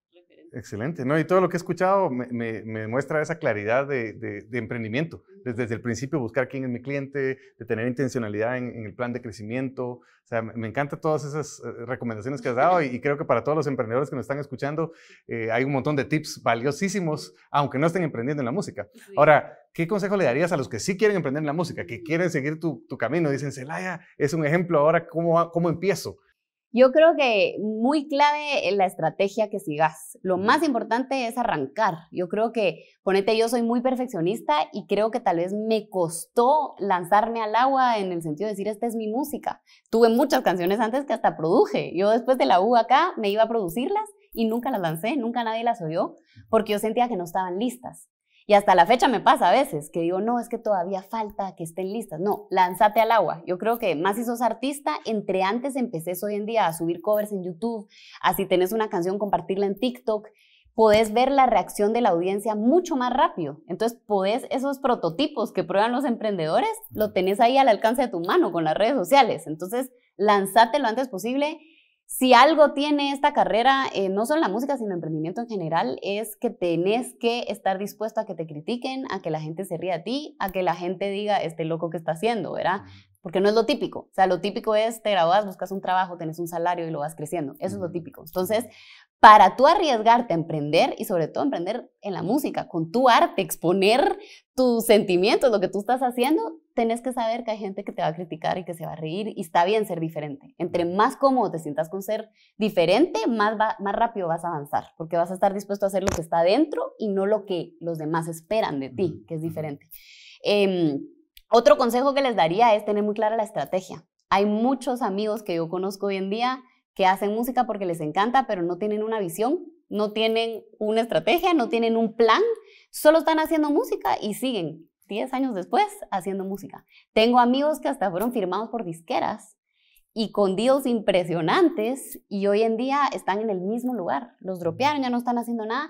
S1: Excelente, ¿no? Y todo lo que he escuchado me, muestra esa claridad de, emprendimiento. Desde, el principio buscar quién es mi cliente, de tener intencionalidad en, el plan de crecimiento. O sea, me, encanta encantan todas esas eh, recomendaciones que has dado y, creo que para todos los emprendedores que nos están escuchando eh, hay un montón de tips valiosísimos, aunque no estén emprendiendo en la música. Ahora, ¿qué consejo le darías a los que sí quieren emprender en la música, que quieren seguir tu, camino? Dicen, Celaya, es un ejemplo ahora, ¿cómo, cómo empiezo?
S2: Yo creo que muy clave eh, la estrategia que sigas. Lo más importante es arrancar. Yo creo que, ponete, yo soy muy perfeccionista y creo que tal vez me costó lanzarme al agua en el sentido de decir, esta es mi música. Tuve muchas canciones antes que hasta produje. Yo después de la U acá me iba a producirlas y nunca las lancé, nunca nadie las oyó, porque yo sentía que no estaban listas. Y hasta la fecha me pasa a veces que digo, no, es que todavía falta que estén listas. No, lánzate al agua. Yo creo que más si sos artista, entre antes empecés hoy en día a subir covers en YouTube, así si tenés una canción, compartirla en TikTok, podés ver la reacción de la audiencia mucho más rápido. Entonces, podés esos prototipos que prueban los emprendedores, lo tenés ahí al alcance de tu mano con las redes sociales. Entonces, lánzate lo antes posible si algo tiene esta carrera, eh, no solo la música, sino el emprendimiento en general, es que tenés que estar dispuesto a que te critiquen, a que la gente se ría de ti, a que la gente diga, este loco que está haciendo, ¿verdad? Porque no es lo típico. O sea, lo típico es te graduas, buscas un trabajo, tenés un salario y lo vas creciendo. Eso es lo típico. Entonces, para tú arriesgarte a emprender y sobre todo emprender en la música, con tu arte, exponer tus sentimientos, lo que tú estás haciendo, tenés que saber que hay gente que te va a criticar y que se va a reír y está bien ser diferente. Entre más cómodo te sientas con ser diferente, más, más rápido vas a avanzar, porque vas a estar dispuesto a hacer lo que está dentro y no lo que los demás esperan de ti, que es diferente. Em, otro consejo que les daría es tener muy clara la estrategia. Hay muchos amigos que yo conozco hoy en día que hacen música porque les encanta, pero no tienen una visión, no tienen una estrategia, no tienen un plan, solo están haciendo música y siguen 10 años después haciendo música. Tengo amigos que hasta fueron firmados por disqueras y con deals impresionantes y hoy en día están en el mismo lugar. Los dropearon, ya no están haciendo nada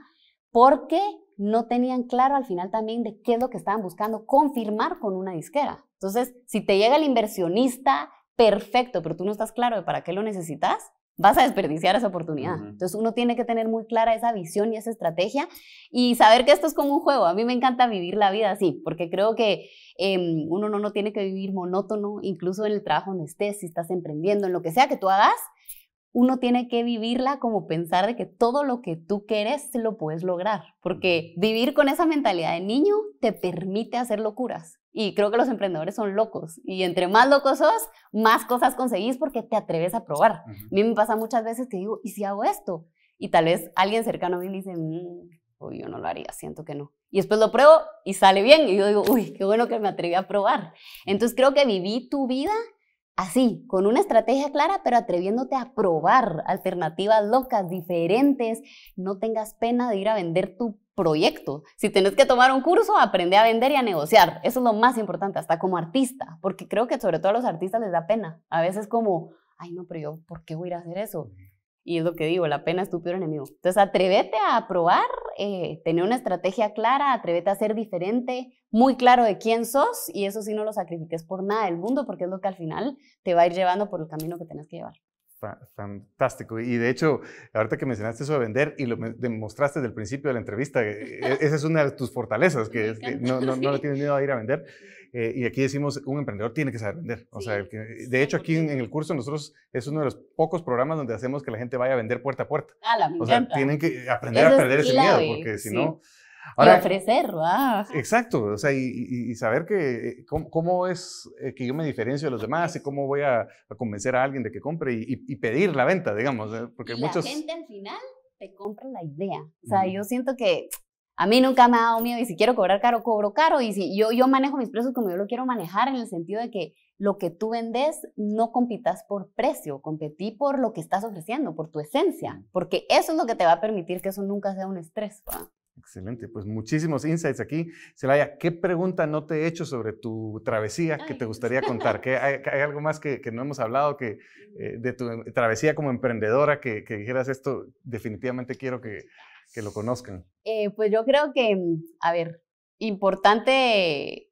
S2: porque no tenían claro al final también de qué es lo que estaban buscando confirmar con una disquera. Entonces, si te llega el inversionista perfecto, pero tú no estás claro de para qué lo necesitas, vas a desperdiciar esa oportunidad. Entonces uno tiene que tener muy clara esa visión y esa estrategia y saber que esto es como un juego. A mí me encanta vivir la vida así, porque creo que em, uno no, no tiene que vivir monótono, incluso en el trabajo donde estés, si estás emprendiendo, en lo que sea que tú hagas, uno tiene que vivirla como pensar de que todo lo que tú quieres lo puedes lograr, porque vivir con esa mentalidad de niño te permite hacer locuras. Y creo que los emprendedores son locos. Y entre más locos sos, más cosas conseguís porque te atreves a probar. A mí me pasa muchas veces que digo, ¿y si hago esto? Y tal vez alguien cercano a mí me dice, uy, mm, yo no lo haría, siento que no. Y después lo pruebo y sale bien. Y yo digo, uy, qué bueno que me atreví a probar. Entonces creo que viví tu vida Así, con una estrategia clara, pero atreviéndote a probar alternativas locas, diferentes. No tengas pena de ir a vender tu proyecto. Si tenés que tomar un curso, aprende a vender y a negociar. Eso es lo más importante, hasta como artista, porque creo que sobre todo a los artistas les da pena. A veces como, ay no, pero yo, ¿por qué voy a ir a hacer eso? Y es lo que digo, la pena es tu peor enemigo. Entonces, atrévete a probar, eh, tener una estrategia clara, atrévete a ser diferente, muy claro de quién sos y eso sí no lo sacrifiques por nada del mundo porque es lo que al final te va a ir llevando por el camino que tenés que llevar
S1: fantástico. Y de hecho, ahorita que mencionaste eso de vender y lo demostraste desde el principio de la entrevista, e, e, esa es una de tus fortalezas, que, no, no, no, le tienes miedo a ir a vender. Eh, y aquí decimos, un emprendedor tiene que saber vender. O sea, de hecho, aquí en, el curso nosotros es uno de los pocos programas donde hacemos que la gente vaya a vender puerta a puerta. Ah, tienen que aprender a perder ese miedo, porque si no
S2: ofrecer, wow.
S1: Exacto, o sea, y, saber que, eh, cómo, es eh, que yo me diferencio de los demás y cómo voy a, convencer a alguien de que compre y, pedir la venta, digamos, porque y muchos... La gente
S2: al final te compra la idea. O sea, yo siento que a mí nunca me ha dado miedo y si quiero cobrar caro, cobro caro. Y si yo, yo manejo mis precios como yo lo quiero manejar, en el sentido de que lo que tú vendes no compitas por precio, competí por lo que estás ofreciendo, por tu esencia, porque eso es lo que te va a permitir que eso nunca sea un estrés. ¿verdad?
S1: Excelente, pues muchísimos insights aquí. Celaya, ¿qué pregunta no te he hecho sobre tu travesía que te gustaría contar? ¿Qué, hay, algo más que, no hemos hablado eh, de tu travesía como emprendedora que, dijeras esto? Definitivamente quiero que, lo conozcan.
S2: Eh, pues yo creo que, a ver, importante,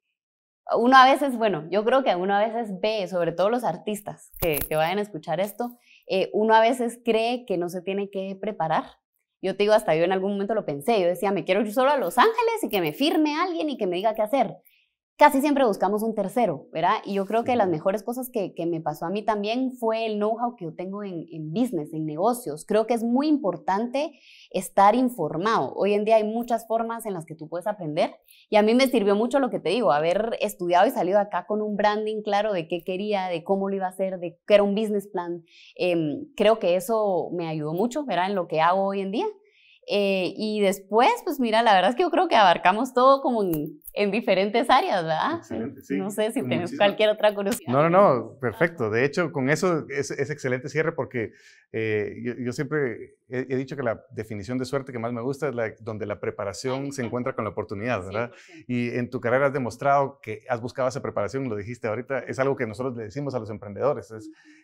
S2: uno a veces, bueno, yo creo que uno a veces ve, sobre todo los artistas que, vayan a escuchar esto, eh, uno a veces cree que no se tiene que preparar yo te digo, hasta yo en algún momento lo pensé, yo decía, me quiero ir solo a Los Ángeles y que me firme alguien y que me diga qué hacer casi siempre buscamos un tercero, ¿verdad? Y yo creo que las mejores cosas que, me pasó a mí también fue el know-how que yo tengo en, business, en negocios. Creo que es muy importante estar informado. Hoy en día hay muchas formas en las que tú puedes aprender y a mí me sirvió mucho lo que te digo, haber estudiado y salido acá con un branding claro de qué quería, de cómo lo iba a hacer, de qué era un business plan. Em, creo que eso me ayudó mucho, ¿verdad? En lo que hago hoy en día. Eh, y después, pues mira, la verdad es que yo creo que abarcamos todo como en en diferentes áreas, ¿verdad? No sé si tienes cualquier otra curiosidad.
S1: No, no, no, perfecto. De hecho, con eso es, excelente cierre porque eh, yo, siempre he, dicho que la definición de suerte que más me gusta es la donde la preparación se encuentra con la oportunidad, ¿verdad? Y en tu carrera has demostrado que has buscado esa preparación, lo dijiste ahorita, es algo que nosotros le decimos a los emprendedores.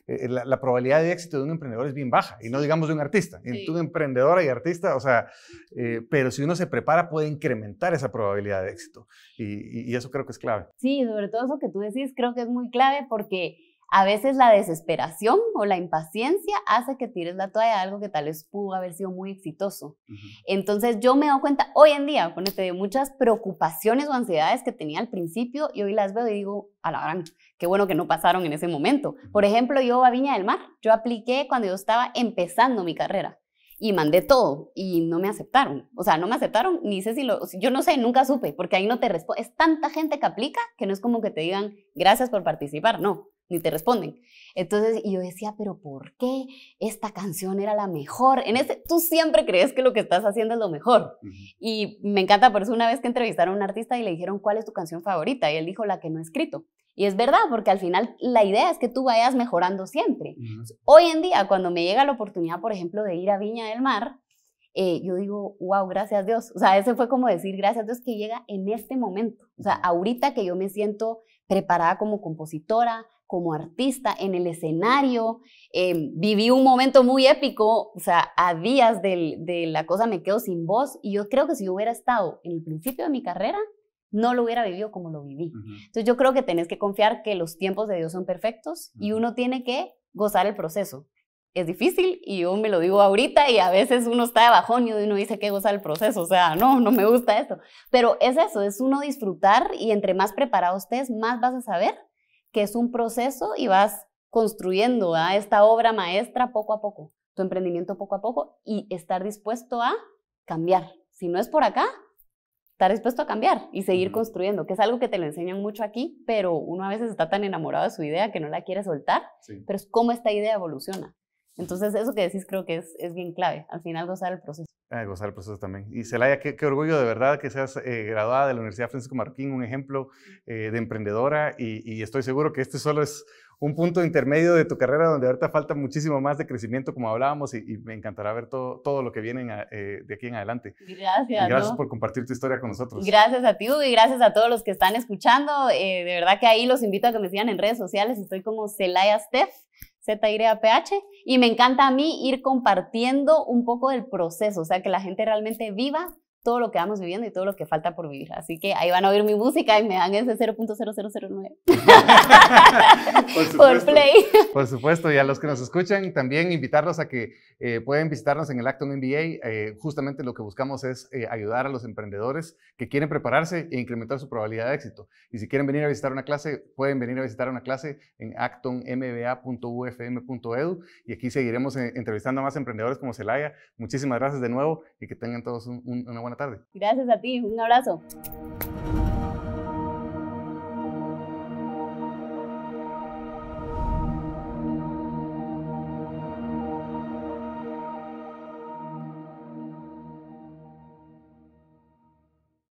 S1: Eh, la, probabilidad de éxito de un emprendedor es bien baja, y no digamos de un artista. En tu emprendedora y artista, o sea, eh, pero si uno se prepara puede incrementar esa probabilidad de éxito. Y, eso creo que es clave.
S2: Sí, sobre todo eso que tú decís, creo que es muy clave porque a veces la desesperación o la impaciencia hace que tires la toalla de algo que tal vez pudo haber sido muy exitoso. Entonces yo me doy cuenta hoy en día, con este de muchas preocupaciones o ansiedades que tenía al principio y hoy las veo y digo, a la gran, qué bueno que no pasaron en ese momento. Por ejemplo, yo a Viña del Mar, yo apliqué cuando yo estaba empezando mi carrera y mandé todo y no me aceptaron. O sea, no me aceptaron, ni sé si lo, yo no sé, nunca supe, porque ahí no te responde. Es tanta gente que aplica que no es como que te digan gracias por participar, no ni te responden. Entonces, yo decía, pero ¿por qué esta canción era la mejor? En ese, tú siempre crees que lo que estás haciendo es lo mejor. Y me encanta, por eso una vez que entrevistaron a un artista y le dijeron, ¿cuál es tu canción favorita? Y él dijo, la que no he escrito. Y es verdad, porque al final la idea es que tú vayas mejorando siempre. Hoy en día, cuando me llega la oportunidad, por ejemplo, de ir a Viña del Mar, eh, yo digo, wow, gracias Dios. O sea, ese fue como decir, gracias a Dios que llega en este momento. O sea, ahorita que yo me siento preparada como compositora, como artista en el escenario. Em, viví un momento muy épico, o sea, a días de la cosa me quedo sin voz y yo creo que si hubiera estado en el principio de mi carrera, no lo hubiera vivido como lo viví. Entonces yo creo que tenés que confiar que los tiempos de Dios son perfectos y uno tiene que gozar el proceso. Es difícil y yo me lo digo ahorita y a veces uno está de y uno dice que gozar el proceso, o sea, no, no me gusta esto. Pero es eso, es uno disfrutar y entre más preparado estés, más vas a saber que es un proceso y vas construyendo a esta obra maestra poco a poco, tu emprendimiento poco a poco y estar dispuesto a cambiar. Si no es por acá, estar dispuesto a cambiar y seguir construyendo, que es algo que te lo enseñan mucho aquí, pero uno a veces está tan enamorado de su idea que no la quiere soltar, pero es cómo esta idea evoluciona. Entonces, eso que decís creo que es, es bien clave, al final gozar el proceso.
S1: Ah, gozar el proceso también. Y Celaya, qué, qué orgullo de verdad que seas eh, graduada de la Universidad Francisco Marquín, un ejemplo eh, de emprendedora y, estoy seguro que este solo es un punto intermedio de tu carrera donde ahorita falta muchísimo más de crecimiento, como hablábamos, y, me encantará ver todo, todo lo que viene eh, de aquí en adelante.
S2: Gracias. gracias por
S1: compartir tu historia con nosotros.
S2: Gracias a ti, y gracias a todos los que están escuchando. de verdad que ahí los invito a que me sigan en redes sociales. Estoy como Celaya Steph pH y me encanta a mí ir compartiendo un poco del proceso, o sea, que la gente realmente viva todo lo que vamos viviendo y todo lo que falta por vivir. Así que ahí van a oír mi música y me dan ese 0.0009 por, play.
S1: Por supuesto, y a los que nos escuchan, también invitarlos a que eh, pueden visitarnos en el Acton MBA. Eh, justamente lo que buscamos es eh, ayudar a los emprendedores que quieren prepararse e incrementar su probabilidad de éxito. Y si quieren venir a visitar una clase, pueden venir a visitar una clase en actonmba.ufm.edu y aquí seguiremos entrevistando a más emprendedores como Celaya. Muchísimas gracias de nuevo y que tengan todos una buena tarde.
S2: Gracias a ti, un abrazo.